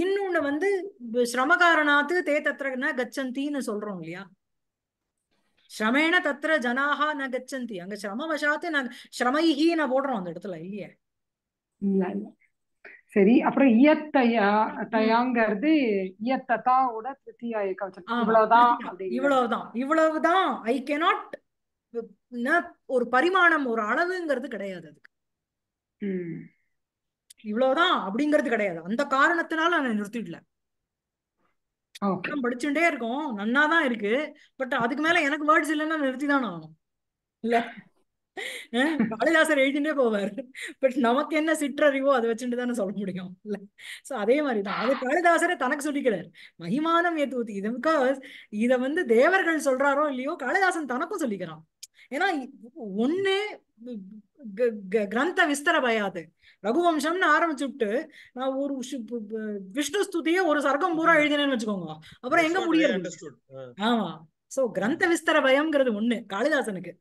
இன்னொன்னு வந்து சிரமகாரனாத்து தே கச்சந்தின்னு சொல்றோம் இல்லையா ஸ்ரமேண தத்திர ஜனாக ந கச்சந்தி அங்க வசாத்து நான் சிரமைகி நான் போடுறோம் அந்த இடத்துல இல்லையே இல்ல இல்ல சரி அப்புறம் இயத்தையா தயாங்கிறது இயத்ததாவோட திருத்தியா இவ்வளவுதான் இவ்வளவுதான் இவ்வளவுதான் ஐ கேனாட் ஒரு பரிமாணம் ஒரு அளவுங்கிறது கிடையாது அதுக்கு இவ்வளவுதான் அப்படிங்கிறது கிடையாது அந்த காரணத்தினால நான் நிறுத்திடல நான் படிச்சுட்டே இருக்கோம் நன்னா தான் இருக்கு பட் அதுக்கு மேல எனக்கு வேர்ட்ஸ் இல்லைன்னா நிறுத்தி தான் ஆகணும் இல்ல காளிதாசர் எழுதிட்டே போவார் பட் நமக்கு என்ன சிற்றறிவோ அதை வச்சுட்டு தானே சொல்ல முடியும் இல்ல சோ அதே மாதிரிதான் அது காளிதாசரை தனக்கு சொல்லிக்கிறார் மகிமானம் ஏத்து ஊத்தி இதை இத வந்து தேவர்கள் சொல்றாரோ இல்லையோ காளிதாசன் தனக்கும் சொல்லிக்கிறான் ஏன்னா ஒண்ணு கிரந்த விஸ்தர பயாது ரகுவம்சம்னு ஆரம்பிச்சுட்டு நான் ஒரு விஷ்ணு ஸ்துதிய ஒரு சர்க்கம் பூரா எழுதினேன்னு வச்சுக்கோங்க அப்புறம் எங்க முடியாது ஆமா சோ கிரந்த விஸ்தர பயம்ங்கிறது ஒண்ணு காளிதாசனுக்கு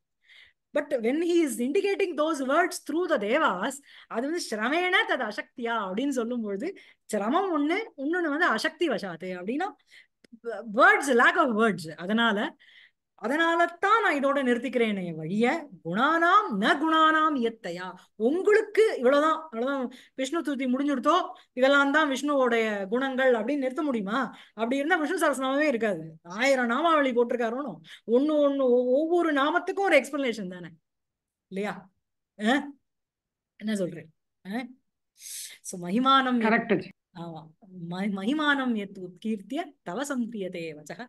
but when he is indicating those words through the devas அது வந்து ஸ்ரமேன தது அசக்தியா அப்படின்னு சொல்லும்பொழுது சிரமம் ஒண்ணு இன்னொன்னு வந்து அசக்தி வசாது அப்படின்னா வேர்ட்ஸ் லேக் ஆஃப் வேர்ட்ஸ் அதனால அதனால தான் நான் இதோட நிறுத்திக்கிறேன் என் வழிய குணானாம் ந குணானாம் இயத்தையா உங்களுக்கு இவ்வளவுதான் அவ்வளவுதான் விஷ்ணு துருத்தி முடிஞ்சுடுத்தோ இதெல்லாம் தான் விஷ்ணுவோடைய குணங்கள் அப்படின்னு நிறுத்த முடியுமா அப்படி இருந்தா விஷ்ணு சரஸ்நாமவே இருக்காது ஆயிரம் நாமாவளி போட்டிருக்காரோனும் ஒன்னு ஒண்ணு ஒவ்வொரு நாமத்துக்கும் ஒரு எக்ஸ்பிளனேஷன் தானே இல்லையா என்ன சொல்றேன் மகிமானம் கரெக்ட் மகிமானம் எத் உத்கீர்த்திய தவ சந்தியதே வச்சக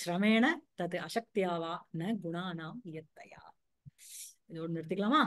ஸ்ரமேண தத் அசக்தியாவா ந குணானாம் இயத்தையா இது இதோடு நிறுத்திக்கலாமா